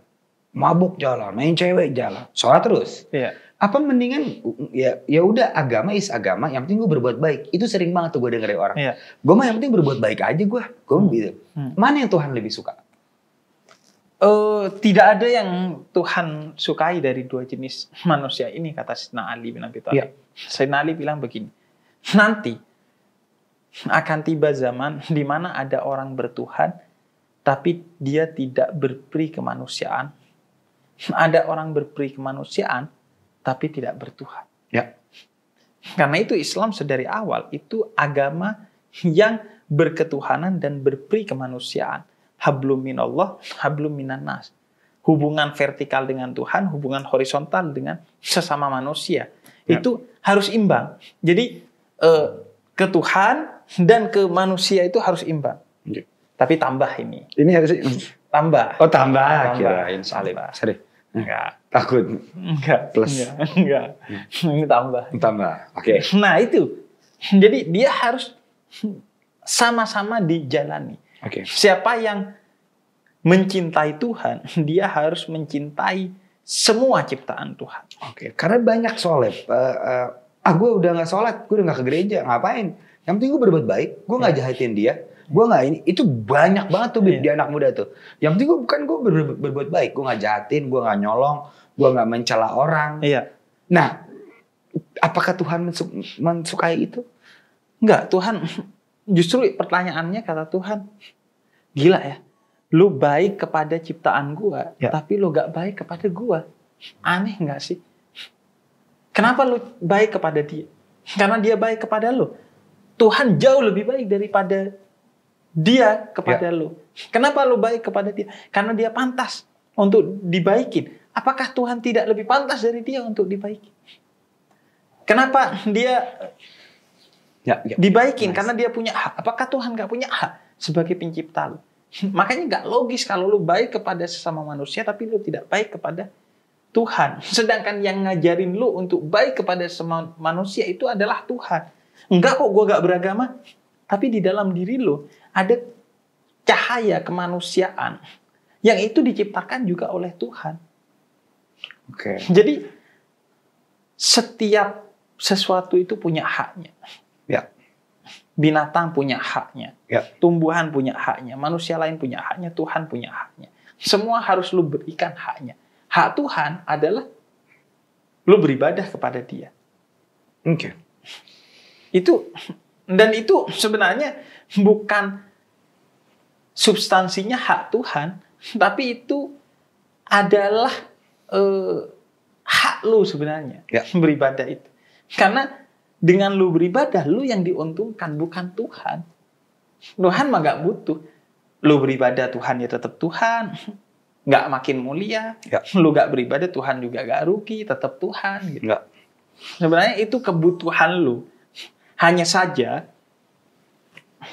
mabuk jalan main cewek jalan sholat terus iya apa mendingan ya ya udah agama is agama yang penting gue berbuat baik itu sering banget tuh gue dengerin orang yeah. gue mah yang penting berbuat baik aja gue gue hmm. gitu mana yang Tuhan lebih suka uh, tidak ada yang Tuhan sukai dari dua jenis manusia ini kata Sina Ali bin Abi Thalib yeah. Sina Ali bilang begini nanti akan tiba zaman di mana ada orang bertuhan tapi dia tidak berperi kemanusiaan ada orang berperi kemanusiaan tapi tidak bertuhan. Ya. Karena itu Islam sedari awal itu agama yang berketuhanan dan berperi kemanusiaan. Hablum minallah, hablum nas. Hubungan vertikal dengan Tuhan, hubungan horizontal dengan sesama manusia. Ya. Itu harus imbang. Jadi eh, ke Tuhan dan ke manusia itu harus imbang. Ya. Tapi tambah ini. Ini harus tambah. Oh tambah, tambah. kirain salib. Sorry. Enggak. Hmm. Takut. Enggak. Plus. Enggak. Enggak. Ini tambah. Tambah. Oke. Okay. Nah, itu. Jadi dia harus sama-sama dijalani. Oke. Okay. Siapa yang mencintai Tuhan, dia harus mencintai semua ciptaan Tuhan. Oke, okay. karena banyak soalnya Uh, eh, uh, eh, ah, gue udah nggak sholat, gue udah nggak ke gereja, ngapain? Yang penting gue berbuat baik, gue nggak ya. jahatin dia, gue nggak ini itu banyak banget tuh yeah. di anak muda tuh yang penting gue bukan gue ber, ber, berbuat baik gue nggak jahatin gue nggak nyolong gue nggak mencela orang iya. nah apakah Tuhan mensuk, mensukai itu Enggak, Tuhan justru pertanyaannya kata Tuhan gila ya lu baik kepada ciptaan gue yeah. tapi lu gak baik kepada gue aneh nggak sih kenapa lu baik kepada dia karena dia baik kepada lu Tuhan jauh lebih baik daripada dia kepada ya. lu. Kenapa lu baik kepada dia? Karena dia pantas untuk dibaikin. Apakah Tuhan tidak lebih pantas dari dia untuk dibaikin? Kenapa dia ya, ya. dibaikin? Nice. Karena dia punya hak. Apakah Tuhan gak punya hak sebagai pencipta lu? Makanya gak logis kalau lu baik kepada sesama manusia tapi lu tidak baik kepada Tuhan. Sedangkan yang ngajarin lu untuk baik kepada sesama manusia itu adalah Tuhan. Enggak kok gue gak beragama, tapi di dalam diri lo ada cahaya kemanusiaan yang itu diciptakan juga oleh Tuhan. Oke. Okay. Jadi setiap sesuatu itu punya haknya. Ya. Binatang punya haknya. Ya. Tumbuhan punya haknya. Manusia lain punya haknya. Tuhan punya haknya. Semua harus lu berikan haknya. Hak Tuhan adalah lu beribadah kepada Dia. Oke. Okay. Itu dan itu sebenarnya bukan substansinya hak Tuhan, tapi itu adalah eh, hak lu sebenarnya ya. beribadah itu. Karena dengan lu beribadah, lu yang diuntungkan bukan Tuhan. Tuhan mah gak butuh. Lu beribadah Tuhan ya tetap Tuhan, Gak makin mulia. Ya. Lu gak beribadah Tuhan juga gak rugi, tetap Tuhan. Gitu. Ya. Sebenarnya itu kebutuhan lu. Hanya saja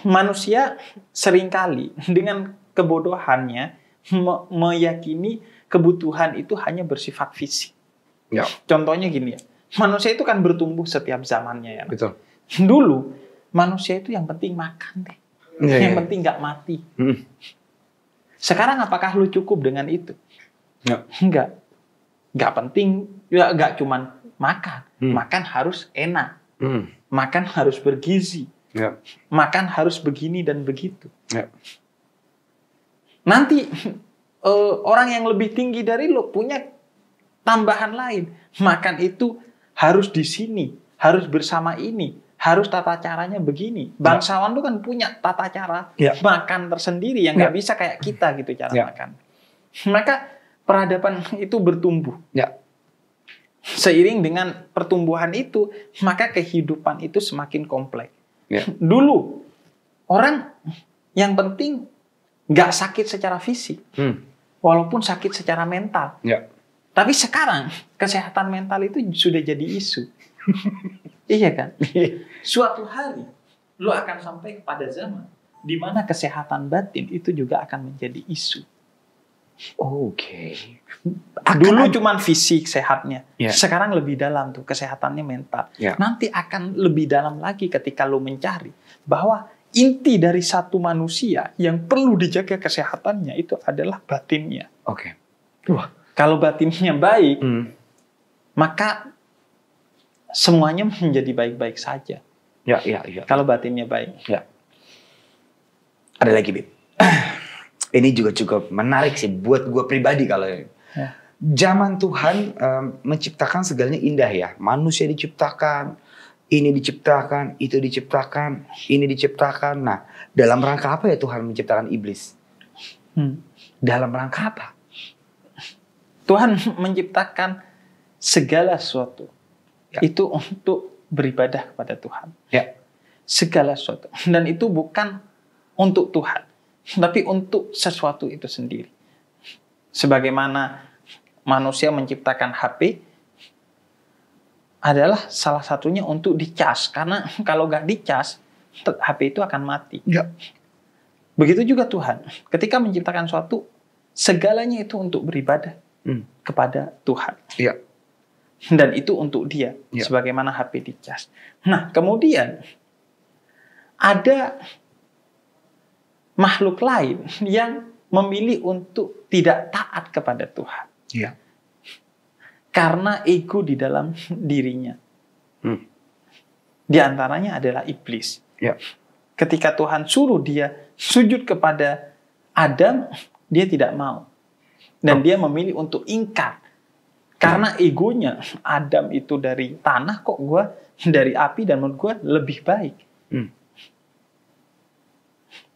manusia seringkali dengan kebodohannya me meyakini kebutuhan itu hanya bersifat fisik. Ya. Contohnya gini ya, manusia itu kan bertumbuh setiap zamannya ya. Betul. Dulu manusia itu yang penting makan deh, ya, yang ya. penting nggak mati. Hmm. Sekarang apakah lu cukup dengan itu? Ya. Enggak, nggak penting, ya nggak cuman makan, hmm. makan harus enak, hmm. makan harus bergizi Ya. Makan harus begini dan begitu. Ya. Nanti uh, orang yang lebih tinggi dari lo punya tambahan lain. Makan itu harus di sini, harus bersama ini, harus tata caranya begini. Ya. Bangsawan ya. tuh kan punya tata cara ya. makan tersendiri yang ya. nggak ya. bisa kayak kita gitu cara ya. makan. Maka peradaban itu bertumbuh. Ya. Seiring dengan pertumbuhan itu, maka kehidupan itu semakin kompleks. Yeah. Dulu orang yang penting nggak sakit secara fisik, hmm. walaupun sakit secara mental. Yeah. Tapi sekarang kesehatan mental itu sudah jadi isu. iya kan? Iya. Suatu hari lo akan sampai kepada zaman di mana kesehatan batin itu juga akan menjadi isu. Oke. Okay. Dulu cuman fisik sehatnya. Yeah. Sekarang lebih dalam tuh kesehatannya mental. Yeah. Nanti akan lebih dalam lagi ketika lo mencari bahwa inti dari satu manusia yang perlu dijaga kesehatannya itu adalah batinnya. Oke. Okay. Wah, kalau batinnya baik, mm. maka semuanya menjadi baik-baik saja. Ya, ya, ya. Kalau batinnya baik. Ya. Ada lagi, Bib. ini juga cukup menarik sih buat gue pribadi kalau ya. Ya. Zaman Tuhan um, menciptakan segalanya indah ya. Manusia diciptakan, ini diciptakan, itu diciptakan, ini diciptakan. Nah, dalam rangka apa ya Tuhan menciptakan iblis? Hmm. Dalam rangka apa? Tuhan menciptakan segala sesuatu ya. itu untuk beribadah kepada Tuhan. Ya. Segala sesuatu dan itu bukan untuk Tuhan tapi untuk sesuatu itu sendiri. Sebagaimana manusia menciptakan HP adalah salah satunya untuk dicas karena kalau nggak dicas HP itu akan mati. Ya. Begitu juga Tuhan, ketika menciptakan suatu segalanya itu untuk beribadah hmm. kepada Tuhan. Ya. Dan itu untuk dia, ya. sebagaimana HP dicas. Nah kemudian ada makhluk lain yang memilih untuk tidak taat kepada Tuhan. Ya. Karena ego di dalam dirinya. Hmm. Di antaranya adalah iblis. Ya. Ketika Tuhan suruh dia sujud kepada Adam, dia tidak mau. Dan oh. dia memilih untuk ingkar. Karena ya. egonya, Adam itu dari tanah kok gue dari api dan menurut gue lebih baik. Hmm.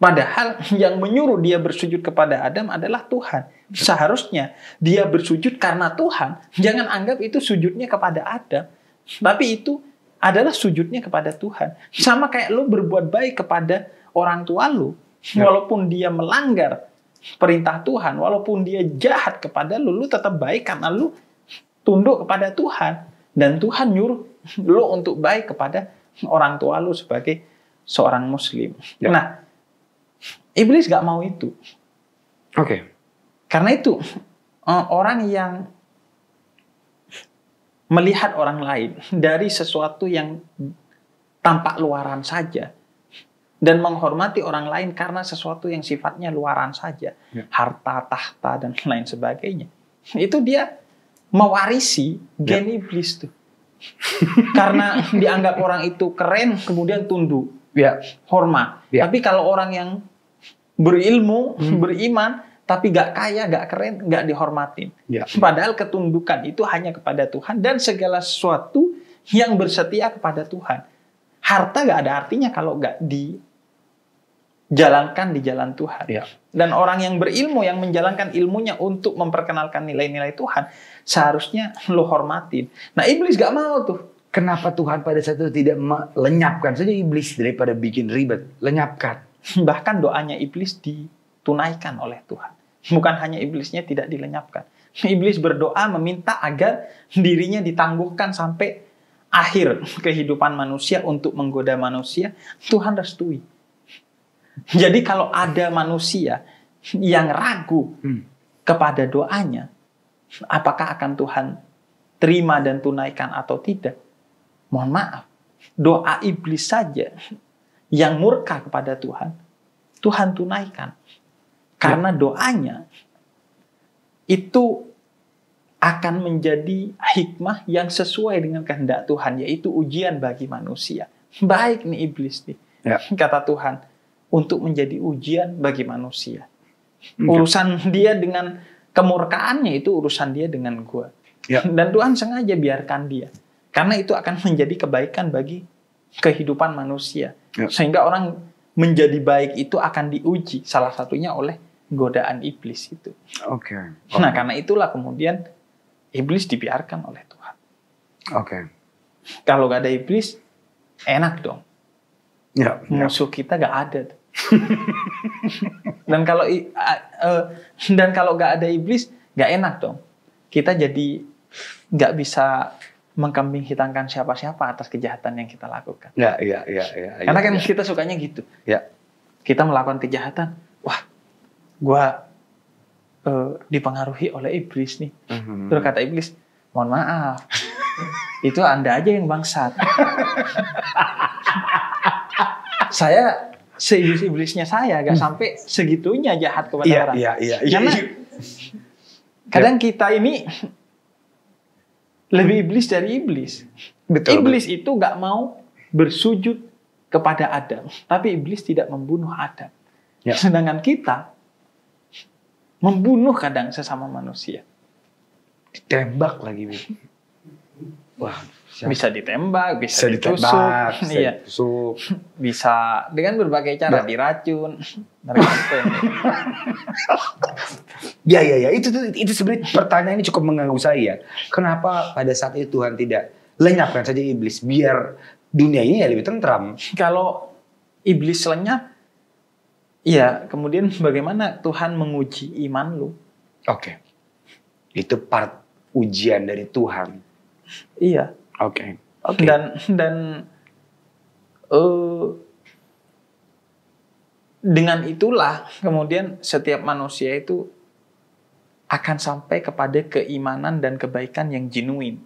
Padahal yang menyuruh dia bersujud kepada Adam adalah Tuhan. Seharusnya dia bersujud karena Tuhan. Jangan anggap itu sujudnya kepada Adam. Tapi itu adalah sujudnya kepada Tuhan. Sama kayak lo berbuat baik kepada orang tua lo. Ya. Walaupun dia melanggar perintah Tuhan, walaupun dia jahat kepada lo, lo tetap baik karena lo tunduk kepada Tuhan. Dan Tuhan nyuruh lo untuk baik kepada orang tua lo sebagai seorang muslim. Ya. Nah, Iblis gak mau itu. Oke. Okay. Karena itu eh, orang yang melihat orang lain dari sesuatu yang tampak luaran saja dan menghormati orang lain karena sesuatu yang sifatnya luaran saja, ya. harta, tahta dan lain sebagainya. Itu dia mewarisi ya. gen ya. iblis tuh. karena dianggap orang itu keren kemudian tunduk, ya. hormat. Ya. Tapi kalau orang yang berilmu, hmm. beriman, tapi gak kaya, gak keren, gak dihormatin. Ya. Padahal ketundukan itu hanya kepada Tuhan dan segala sesuatu yang bersetia kepada Tuhan. Harta gak ada artinya kalau gak dijalankan di jalan Tuhan. Ya. Dan orang yang berilmu, yang menjalankan ilmunya untuk memperkenalkan nilai-nilai Tuhan, seharusnya lo hormatin. Nah iblis gak mau tuh. Kenapa Tuhan pada saat itu tidak melenyapkan saja iblis daripada bikin ribet? Lenyapkan Bahkan doanya iblis ditunaikan oleh Tuhan. Bukan hanya iblisnya tidak dilenyapkan. Iblis berdoa meminta agar dirinya ditangguhkan sampai akhir kehidupan manusia untuk menggoda manusia, Tuhan restui. Jadi kalau ada manusia yang ragu hmm. kepada doanya, apakah akan Tuhan terima dan tunaikan atau tidak, mohon maaf, doa iblis saja yang murka kepada Tuhan, Tuhan tunaikan. Karena ya. doanya itu akan menjadi hikmah yang sesuai dengan kehendak Tuhan, yaitu ujian bagi manusia. Baik nih iblis nih, ya. kata Tuhan, untuk menjadi ujian bagi manusia. Urusan dia dengan kemurkaannya itu urusan dia dengan gue, Ya. Dan Tuhan sengaja biarkan dia, karena itu akan menjadi kebaikan bagi kehidupan manusia. Ya. Sehingga orang menjadi baik itu akan diuji salah satunya oleh godaan iblis itu. Oke. Okay. Okay. Nah, karena itulah kemudian iblis dibiarkan oleh Tuhan. Oke. Okay. Kalau gak ada iblis, enak dong. Ya. ya. Musuh ya. kita gak ada. dan kalau eh, dan kalau gak ada iblis, gak enak dong. Kita jadi gak bisa mengkambing hitamkan siapa-siapa atas kejahatan yang kita lakukan. Ya, ya, ya, ya. ya Karena ya. kan ya. kita sukanya gitu. Ya. Kita melakukan kejahatan, wah, gua uh, dipengaruhi oleh iblis nih. Mm-hmm. Terus kata iblis, mohon maaf, itu anda aja yang bangsat. saya seiblis iblisnya saya, gak hmm. sampai segitunya jahat kepada ya, orang. Iya, iya, iya. Karena iya. kadang kita ini lebih iblis dari iblis. Betul. Iblis itu nggak mau bersujud kepada Adam, tapi iblis tidak membunuh Adam. Ya. Sedangkan kita membunuh kadang sesama manusia. Ditembak lagi. Wah, siap. bisa ditembak, bisa, bisa ditusuk, ditembak, bisa iya. ditusuk, bisa dengan berbagai cara nah. diracun, ya ya ya itu itu sebenarnya pertanyaan ini cukup mengganggu saya. Ya. Kenapa pada saat itu Tuhan tidak lenyapkan saja iblis biar dunia ini ya lebih tentram? Kalau iblis lenyap, ya kemudian bagaimana Tuhan menguji iman lu? Oke, okay. itu part ujian dari Tuhan Iya. Oke. Okay. Okay. Dan dan uh, dengan itulah kemudian setiap manusia itu akan sampai kepada keimanan dan kebaikan yang genuine.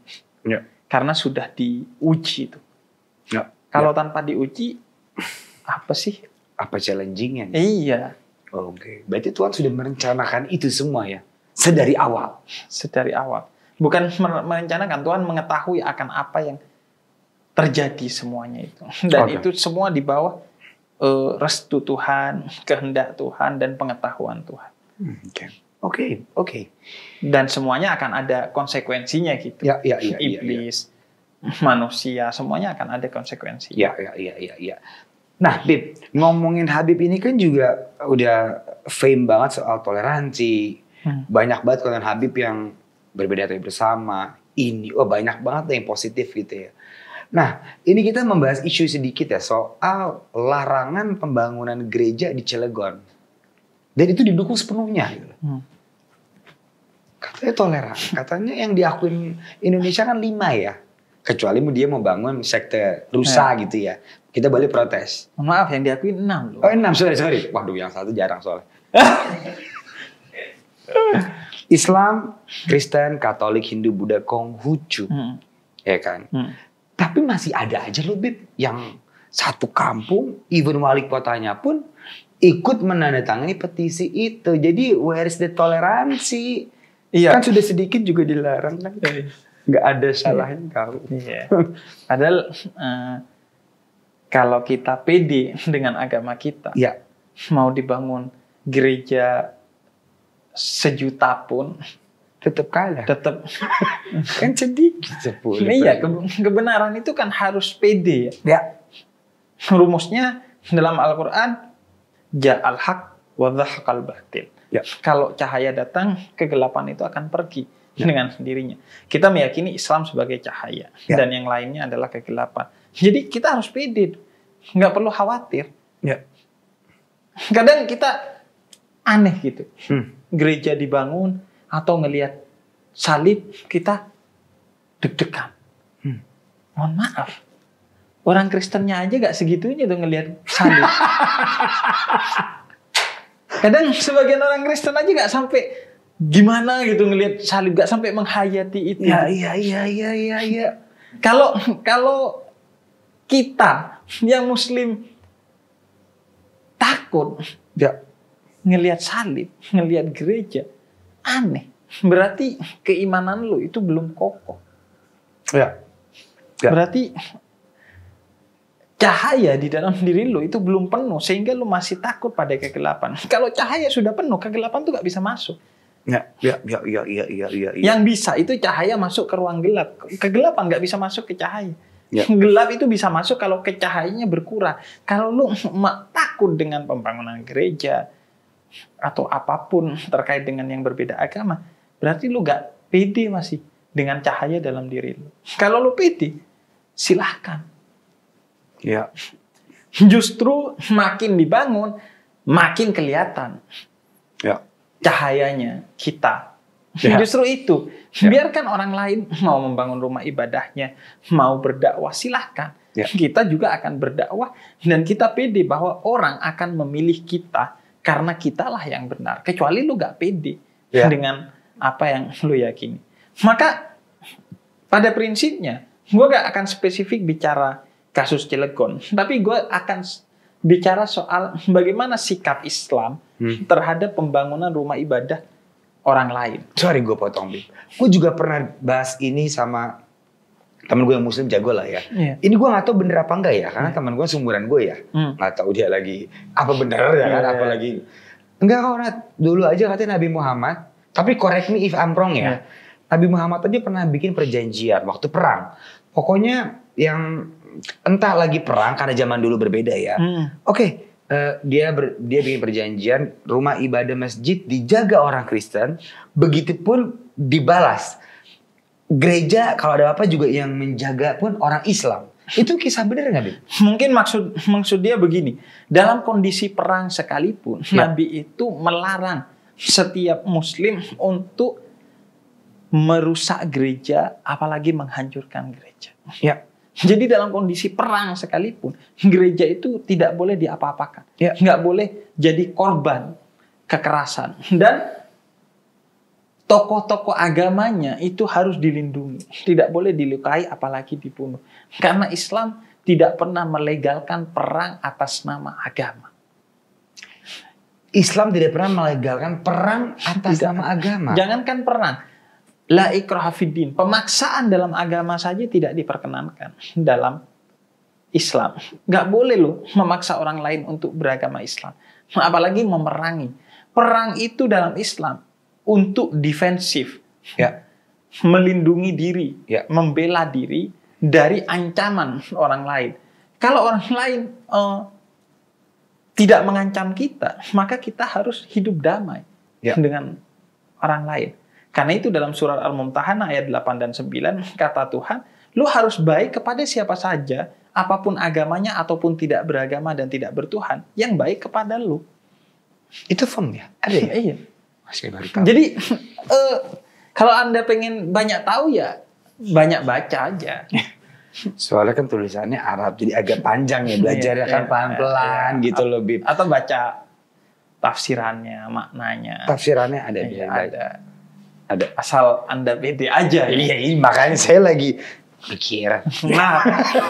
Yeah. Karena sudah diuji itu. Yeah. Kalau yeah. tanpa diuji, apa sih? Apa challengingnya? Iya. Oke, okay. berarti Tuhan sudah merencanakan itu semua ya, sedari awal. Sedari awal bukan merencanakan Tuhan mengetahui akan apa yang terjadi semuanya itu dan okay. itu semua di bawah uh, restu Tuhan kehendak Tuhan dan pengetahuan Tuhan hmm, oke okay. oke okay. okay. dan semuanya akan ada konsekuensinya gitu ya, ya, ya, iblis ya, ya. manusia semuanya akan ada konsekuensi ya ya ya ya, ya. Nah, Bib, ngomongin Habib ini kan juga udah fame banget soal toleransi. Hmm. Banyak banget konten Habib yang berbeda tapi bersama, ini, oh banyak banget yang positif gitu ya. Nah, ini kita membahas isu sedikit ya soal larangan pembangunan gereja di Cilegon. Dan itu didukung sepenuhnya. Hmm. Katanya toleran, katanya yang diakui Indonesia kan lima ya. Kecuali dia mau bangun sekte rusa ya. gitu ya. Kita balik protes. Maaf, yang diakui enam loh. Oh enam, sorry, sorry. Waduh yang satu jarang soalnya. Islam, Kristen, Katolik, Hindu, Buddha, Konghucu, hmm. ya kan. Hmm. Tapi masih ada aja loh Bib yang satu kampung, even wali kotanya pun ikut menandatangani petisi itu. Jadi where is the toleransi? Iya. Kan sudah sedikit juga dilarang kan. Iya. Gak ada salahnya iya. kau. Iya. Padahal uh, kalau kita pede dengan agama kita, ya. mau dibangun gereja sejuta pun tetap kalah. Tetap kan sedikit. Nah, iya, ke kebenaran itu kan harus pede ya. ya. Rumusnya dalam Al-Qur'an al haq wa dhahqal batil. Ya. Kalau cahaya datang, kegelapan itu akan pergi ya. dengan sendirinya. Kita meyakini Islam sebagai cahaya ya. dan yang lainnya adalah kegelapan. Jadi kita harus pede. Nggak perlu khawatir. Ya. Kadang kita aneh gitu. Hmm gereja dibangun atau ngelihat salib kita deg-degan. Hmm. Mohon maaf. Orang Kristennya aja gak segitunya tuh ngelihat salib. Kadang sebagian orang Kristen aja gak sampai gimana gitu ngelihat salib gak sampai menghayati itu. Ya iya iya iya iya iya. Kalau kalau kita yang muslim takut ya ngelihat salib, ngelihat gereja, aneh. Berarti keimanan lu itu belum kokoh. Ya. ya. Berarti cahaya di dalam diri lu itu belum penuh sehingga lu masih takut pada kegelapan. Kalau cahaya sudah penuh, kegelapan tuh gak bisa masuk. Ya, ya, ya, ya, ya, ya, ya, ya, Yang bisa itu cahaya masuk ke ruang gelap. Kegelapan nggak bisa masuk ke cahaya. Ya. Gelap itu bisa masuk kalau kecahayanya berkurang. Kalau lu takut dengan pembangunan gereja, atau apapun terkait dengan yang berbeda agama, berarti lu gak pede masih dengan cahaya dalam diri lu. Kalau lu pede, silahkan. Ya. Justru makin dibangun, makin kelihatan. Ya. Cahayanya kita. Ya. Justru itu. Ya. Biarkan orang lain mau membangun rumah ibadahnya, mau berdakwah, silahkan. Ya. Kita juga akan berdakwah dan kita pede bahwa orang akan memilih kita karena kitalah yang benar. Kecuali lu gak pede yeah. dengan apa yang lu yakini. Maka pada prinsipnya gue gak akan spesifik bicara kasus Cilegon. Tapi gue akan bicara soal bagaimana sikap Islam hmm. terhadap pembangunan rumah ibadah orang lain. Sorry gue potong, Bib. Gue juga pernah bahas ini sama teman gue yang muslim jago lah ya. Yeah. Ini gue gak tahu bener apa enggak ya, karena iya. teman gue seumuran gue ya. Mm. Gak tahu dia lagi apa bener ya yeah, kan, iya. apa lagi. Enggak kok Nat, dulu aja katanya Nabi Muhammad, tapi correct me if I'm wrong ya. Yeah. Nabi Muhammad aja pernah bikin perjanjian waktu perang. Pokoknya yang entah lagi perang karena zaman dulu berbeda ya. Mm. Oke, okay, uh, eh, dia ber, dia bikin perjanjian rumah ibadah masjid dijaga orang Kristen, begitupun dibalas gereja kalau ada apa juga yang menjaga pun orang Islam. Itu kisah benar nggak, Mungkin maksud maksud dia begini. Dalam kondisi perang sekalipun, ya. Nabi itu melarang setiap muslim untuk merusak gereja apalagi menghancurkan gereja. Ya. Jadi dalam kondisi perang sekalipun, gereja itu tidak boleh diapa-apakan. Ya. Nggak boleh jadi korban kekerasan. Dan tokoh-tokoh agamanya itu harus dilindungi, tidak boleh dilukai apalagi dibunuh. Karena Islam tidak pernah melegalkan perang atas nama agama. Islam tidak pernah melegalkan perang atas tidak. nama agama. Jangankan perang, la ikrohafidin. pemaksaan dalam agama saja tidak diperkenankan dalam Islam. Gak boleh loh memaksa orang lain untuk beragama Islam, apalagi memerangi. Perang itu dalam Islam untuk defensif, ya, melindungi diri, ya, membela diri dari ancaman orang lain. Kalau orang lain uh, tidak mengancam kita, maka kita harus hidup damai ya. dengan orang lain. Karena itu dalam surat Al-Mumtahanah ayat 8 dan 9 kata Tuhan, lu harus baik kepada siapa saja, apapun agamanya ataupun tidak beragama dan tidak bertuhan, yang baik kepada lu. Itu firm ya? Ada ya? Iya. Masih baru tahu. Jadi uh, kalau Anda pengen banyak tahu ya banyak baca aja. Soalnya kan tulisannya Arab jadi agak panjang ya belajar ya kan iya, iya. pelan-pelan gitu lebih. Atau baca tafsirannya, maknanya. Tafsirannya ada ya. ada. Ada asal Anda pede aja. Iya, ini iya, makanya saya lagi pikiran. Nah,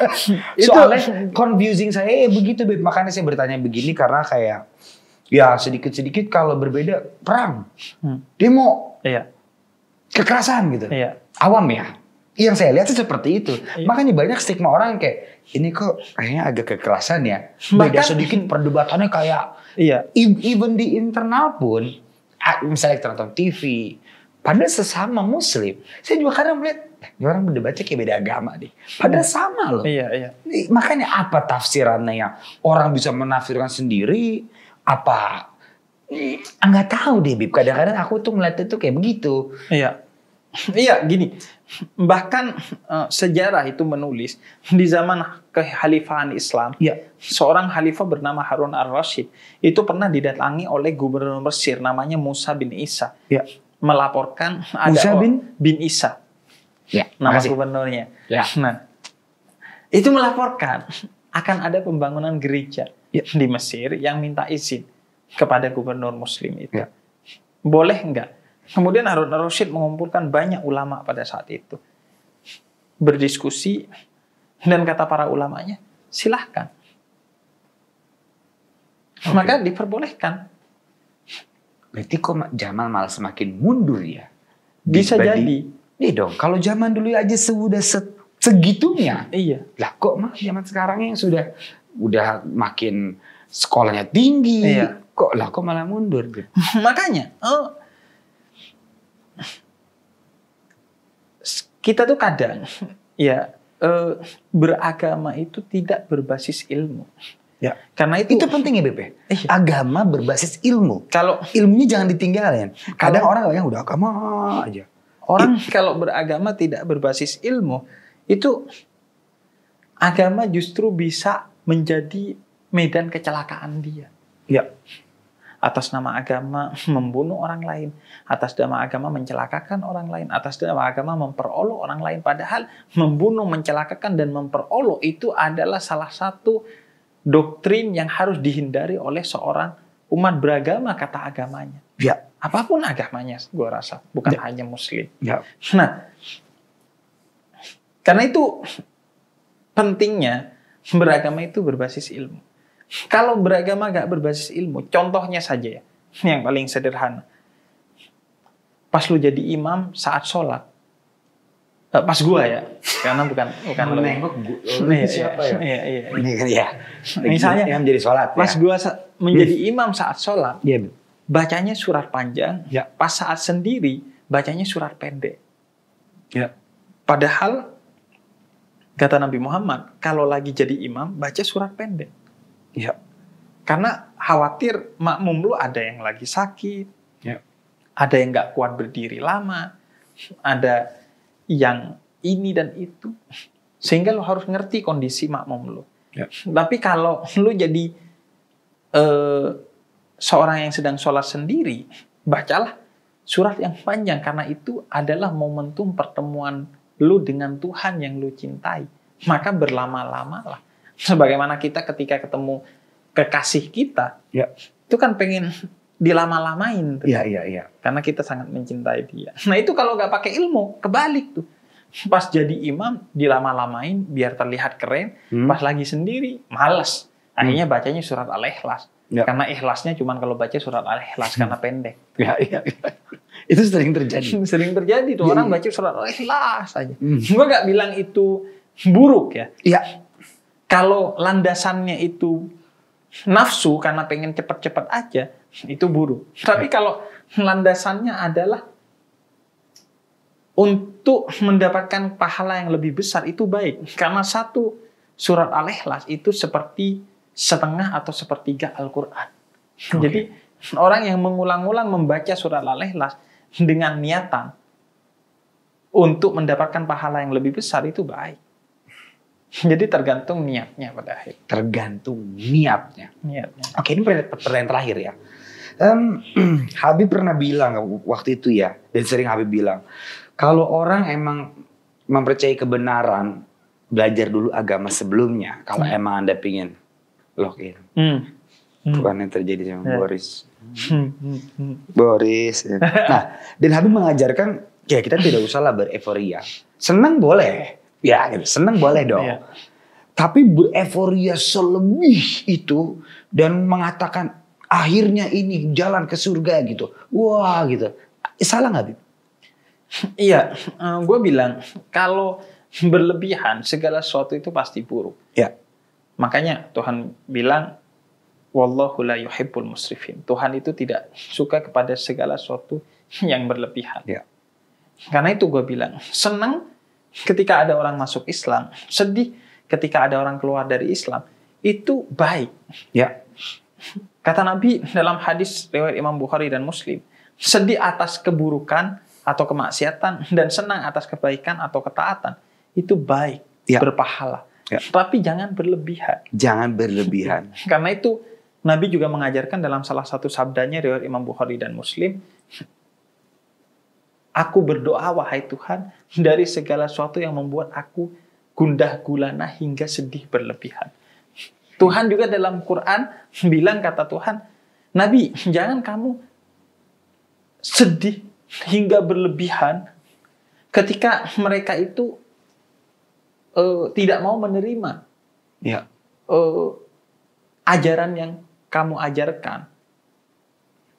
itu soalnya confusing saya ya begitu Makanya saya bertanya begini karena kayak ya sedikit-sedikit kalau berbeda perang, hmm. demo, iya. kekerasan gitu. Iya. Awam ya. Yang saya lihat sih seperti itu. Iya. Makanya banyak stigma orang kayak ini kok kayaknya agak kekerasan ya. Beda Bahkan, sedikit perdebatannya kayak iya. even di internal pun misalnya kita nonton TV, padahal sesama muslim, saya juga kadang melihat eh, ini orang berdebatnya kayak beda agama deh. Padahal hmm. sama loh. Iya, iya. Makanya apa tafsirannya ya orang bisa menafsirkan sendiri, apa ah, nggak tahu deh Bib kadang-kadang aku tuh melihat itu kayak begitu iya iya gini bahkan uh, sejarah itu menulis di zaman kekhalifahan Islam iya. seorang khalifah bernama Harun al-Rashid itu pernah didatangi oleh gubernur Mesir namanya Musa bin Isa iya. melaporkan ada Musa bin bin Isa iya, nama makasih. gubernurnya iya. nah itu melaporkan akan ada pembangunan gereja Ya, di Mesir yang minta izin kepada gubernur muslim itu. Ya. Boleh enggak? Kemudian Harun Ar-Rasyid mengumpulkan banyak ulama pada saat itu. Berdiskusi dan kata para ulamanya, silahkan. Okay. Maka diperbolehkan. Berarti kok Jamal malah semakin mundur ya? Bisa jadi. Iya dong, kalau zaman dulu aja sudah se segitunya. Iya. Lah kok mah zaman sekarang yang sudah udah makin sekolahnya tinggi, iya. kok lah kok malah mundur gitu. Makanya, oh, kita tuh kadang ya eh, beragama itu tidak berbasis ilmu. Ya. Karena itu itu penting ya BP. Ya? Iya. Agama berbasis ilmu. Kalau ilmunya jangan ditinggalin. Kadang kalau, orang kayaknya udah agama aja. Orang It, kalau beragama tidak berbasis ilmu itu agama justru bisa menjadi medan kecelakaan dia. Ya. Atas nama agama membunuh orang lain, atas nama agama mencelakakan orang lain, atas nama agama memperolok orang lain. Padahal membunuh, mencelakakan, dan memperolok itu adalah salah satu doktrin yang harus dihindari oleh seorang umat beragama kata agamanya. Ya. Apapun agamanya, gue rasa bukan ya. hanya Muslim. Ya. Nah, karena itu pentingnya Beragama itu berbasis ilmu. Kalau beragama gak berbasis ilmu, contohnya saja ya, yang paling sederhana. Pas lu jadi imam saat sholat, eh, pas gua ya, karena bukan bukan lu. Ya. Menengok nih, iya, siapa ya? Iya, iya. iya. Ini kan ya. Misalnya Imam jadi sholat. Pas ya. gua menjadi iya. imam saat sholat, ya. bacanya surat panjang. Ya. Pas saat sendiri, bacanya surat pendek. Ya. Padahal Kata Nabi Muhammad, kalau lagi jadi imam, baca surat pendek. Ya. Karena khawatir makmum lu ada yang lagi sakit, ya. ada yang gak kuat berdiri lama, ada yang ini dan itu. Sehingga lu harus ngerti kondisi makmum lu. Ya. Tapi kalau lu jadi eh, seorang yang sedang sholat sendiri, bacalah surat yang panjang karena itu adalah momentum pertemuan lu dengan Tuhan yang lu cintai, maka berlama-lamalah. Sebagaimana kita ketika ketemu kekasih kita, ya. itu kan pengen dilama-lamain. Iya, iya, iya. Karena kita sangat mencintai dia. Nah itu kalau nggak pakai ilmu, kebalik tuh. Pas jadi imam, dilama-lamain biar terlihat keren. Hmm. Pas lagi sendiri, males. Akhirnya hmm. bacanya surat al-ikhlas. Ya. Karena ikhlasnya cuma kalau baca surat Al-Ikhlas karena hmm. pendek. Ya, ya, ya. Itu sering terjadi. sering terjadi tuh ya, orang ya. baca surat Al-Ikhlas aja. Hmm. Gue gak bilang itu buruk ya. Iya. Kalau landasannya itu nafsu karena pengen cepat-cepat aja, itu buruk. Tapi ya. kalau landasannya adalah untuk mendapatkan pahala yang lebih besar itu baik. Karena satu surat Al-Ikhlas itu seperti setengah atau sepertiga Al-Quran. Okay. Jadi orang yang mengulang-ulang membaca surat Al-Ikhlas dengan niatan untuk mendapatkan pahala yang lebih besar itu baik. Jadi tergantung niatnya pada akhir. Tergantung niatnya. Niatnya. Oke, ini pertanyaan terakhir ya. Um, Habib pernah bilang waktu itu ya, dan sering Habib bilang, kalau orang emang mempercayai kebenaran, belajar dulu agama sebelumnya. Kalau hmm. emang anda pingin login. Hmm. Hmm. Bukan yang terjadi sama yeah. Boris. Hmm. Hmm. hmm. Boris. Ya. Nah, dan Habib mengajarkan ya kita tidak usahlah bereforia. Senang boleh. Ya, gitu. senang boleh dong. Yeah. Tapi bereforia selebih itu dan mengatakan akhirnya ini jalan ke surga gitu. Wah gitu. Salah nggak Bib? Iya, eh, gue bilang kalau berlebihan segala sesuatu itu pasti buruk. Ya. Makanya Tuhan bilang, Wallahu la yuhibbul musrifin. Tuhan itu tidak suka kepada segala sesuatu yang berlebihan. Ya. Karena itu gue bilang, senang ketika ada orang masuk Islam, sedih ketika ada orang keluar dari Islam, itu baik. Ya. Kata Nabi dalam hadis riwayat Imam Bukhari dan Muslim, sedih atas keburukan atau kemaksiatan dan senang atas kebaikan atau ketaatan, itu baik, ya. berpahala. Ya. Tapi jangan berlebihan. Jangan berlebihan. Karena itu Nabi juga mengajarkan dalam salah satu sabdanya riwayat Imam Bukhari dan Muslim, Aku berdoa wahai Tuhan dari segala sesuatu yang membuat aku gundah gulana hingga sedih berlebihan. Tuhan juga dalam Quran bilang kata Tuhan, Nabi, jangan kamu sedih hingga berlebihan ketika mereka itu uh, tidak mau menerima ya. uh, ajaran yang kamu ajarkan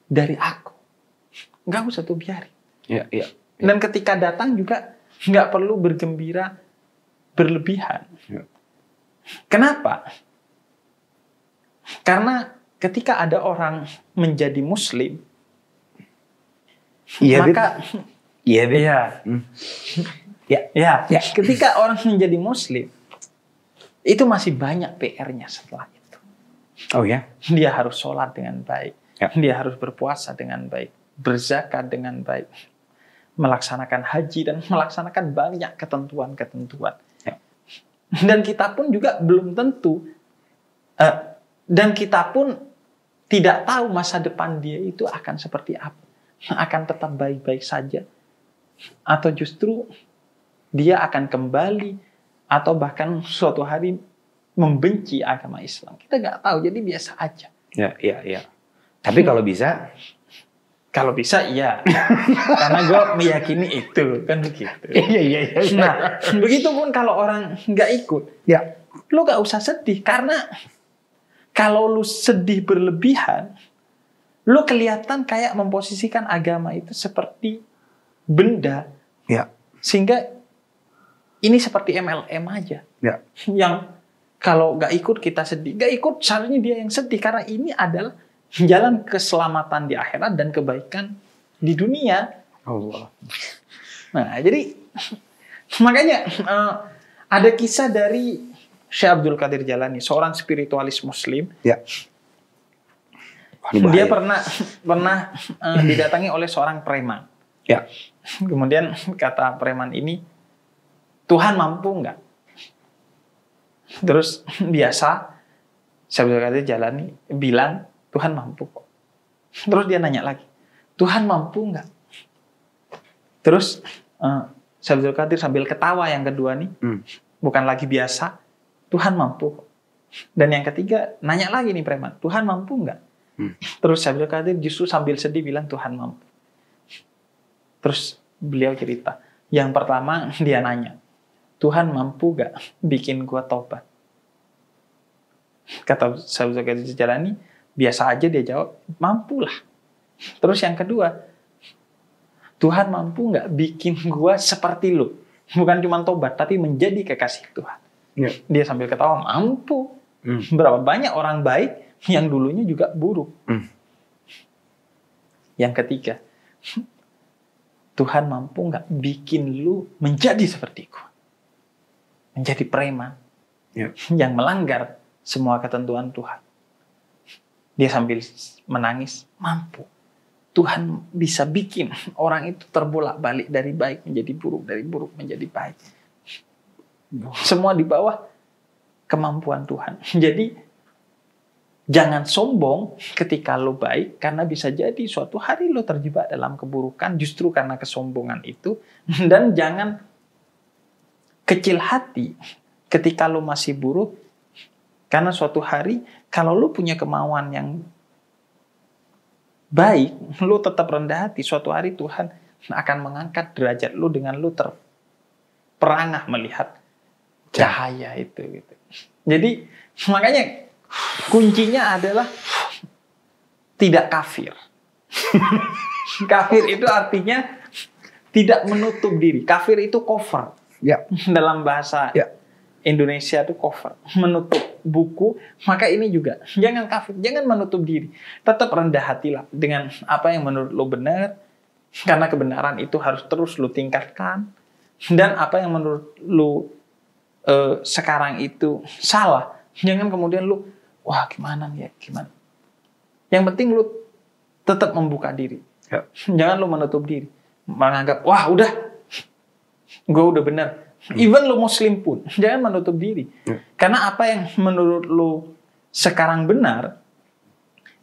dari aku. Nggak usah tuh biarin. Ya, ya, ya. Dan ketika datang juga nggak perlu bergembira berlebihan. Ya. Kenapa? Karena ketika ada orang menjadi muslim, ya, maka iya, iya. Hmm. Ya. Ya. ya. Ketika orang menjadi muslim, itu masih banyak PR-nya setelah itu. Oh ya. Dia harus sholat dengan baik. Ya. Dia harus berpuasa dengan baik, berzakat dengan baik, melaksanakan haji dan melaksanakan banyak ketentuan-ketentuan. Ya. Dan kita pun juga belum tentu uh, dan kita pun tidak tahu masa depan dia itu akan seperti apa. Akan tetap baik-baik saja atau justru dia akan kembali atau bahkan suatu hari membenci agama Islam. Kita nggak tahu, jadi biasa aja. Ya, ya, ya. Tapi kalau bisa, kalau bisa iya, karena gue meyakini itu kan begitu. Iya, iya, iya. Ya. Nah, begitupun kalau orang nggak ikut, ya lo nggak usah sedih karena kalau lu sedih berlebihan, lu kelihatan kayak memposisikan agama itu seperti benda. Ya. Sehingga ini seperti MLM aja. Ya. Yang kalau nggak ikut kita sedih, nggak ikut caranya dia yang sedih karena ini adalah jalan keselamatan di akhirat dan kebaikan di dunia. Allah. Nah, jadi makanya uh, ada kisah dari Syekh Abdul Qadir Jalani, seorang spiritualis Muslim. Ya. Wah, dia pernah pernah uh, didatangi oleh seorang preman. Ya. Kemudian kata preman ini, Tuhan mampu nggak? Terus biasa saya bisa kata jalani bilang Tuhan mampu kok. Terus dia nanya lagi, Tuhan mampu nggak? Terus uh, eh, Sabtu Kadir sambil ketawa yang kedua nih, hmm. bukan lagi biasa, Tuhan mampu. Kok. Dan yang ketiga nanya lagi nih preman, Tuhan mampu nggak? Hmm. Terus Sabtu Kadir justru sambil sedih bilang Tuhan mampu. Terus beliau cerita, yang pertama dia nanya, Tuhan mampu gak bikin gue tobat? Kata Sabu Zakaria Jalani, biasa aja dia jawab, mampulah. Terus yang kedua, Tuhan mampu gak bikin gue seperti lu? Bukan cuma tobat, tapi menjadi kekasih Tuhan. Ya. Dia sambil ketawa, mampu. Hmm. Berapa banyak orang baik yang dulunya juga buruk. Hmm. Yang ketiga, Tuhan mampu gak bikin lu menjadi seperti ku? menjadi preman ya. yang melanggar semua ketentuan Tuhan. Dia sambil menangis, mampu. Tuhan bisa bikin orang itu terbolak-balik dari baik menjadi buruk, dari buruk menjadi baik. Semua di bawah kemampuan Tuhan. Jadi jangan sombong ketika lo baik karena bisa jadi suatu hari lo terjebak dalam keburukan justru karena kesombongan itu dan jangan kecil hati ketika lo masih buruk karena suatu hari kalau lo punya kemauan yang baik, lo tetap rendah hati, suatu hari Tuhan akan mengangkat derajat lo dengan lo terperangah melihat cahaya itu gitu. Jadi makanya kuncinya adalah tidak kafir. kafir itu artinya tidak menutup diri. Kafir itu cover. Ya. Dalam bahasa ya. Indonesia itu cover, menutup buku, maka ini juga jangan kafir, jangan menutup diri. Tetap rendah hatilah dengan apa yang menurut lo benar karena kebenaran itu harus terus lo tingkatkan dan apa yang menurut lo e, eh, sekarang itu salah, jangan kemudian lo wah gimana nih ya, gimana. Yang penting lo tetap membuka diri. Ya. Jangan lo menutup diri. Menganggap wah udah gue udah benar. Hmm. Even lo muslim pun jangan menutup diri. Ya. Karena apa yang menurut lo sekarang benar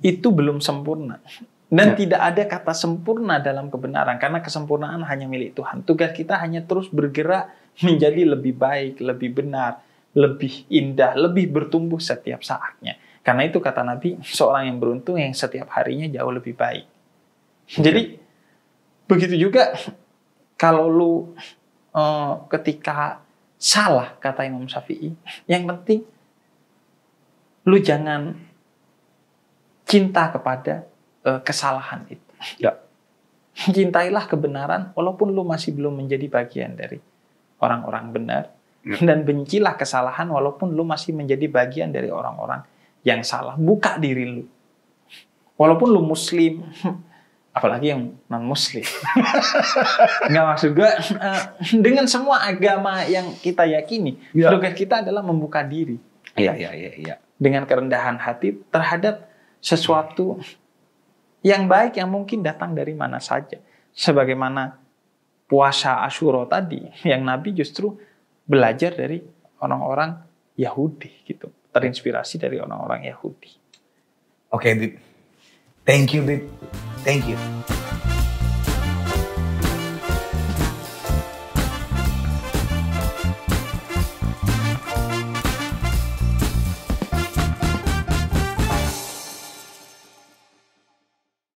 itu belum sempurna. Dan ya. tidak ada kata sempurna dalam kebenaran karena kesempurnaan hanya milik Tuhan. Tugas kita hanya terus bergerak menjadi lebih baik, lebih benar, lebih indah, lebih bertumbuh setiap saatnya. Karena itu kata Nabi, seorang yang beruntung yang setiap harinya jauh lebih baik. Jadi ya. begitu juga kalau lo uh, ketika salah kata Imam Syafi'i, yang penting lu jangan cinta kepada uh, kesalahan itu. Ya. Cintailah kebenaran walaupun lu masih belum menjadi bagian dari orang-orang benar ya. dan bencilah kesalahan walaupun lu masih menjadi bagian dari orang-orang yang salah. Buka diri lu. Walaupun lu muslim, apalagi yang non muslim nggak maksud gue uh, dengan semua agama yang kita yakini ya. tugas kita adalah membuka diri iya iya iya ya. dengan kerendahan hati terhadap sesuatu yang baik yang mungkin datang dari mana saja sebagaimana puasa Asyuro tadi yang Nabi justru belajar dari orang-orang Yahudi gitu terinspirasi dari orang-orang Yahudi oke okay, Thank you, babe. Thank you.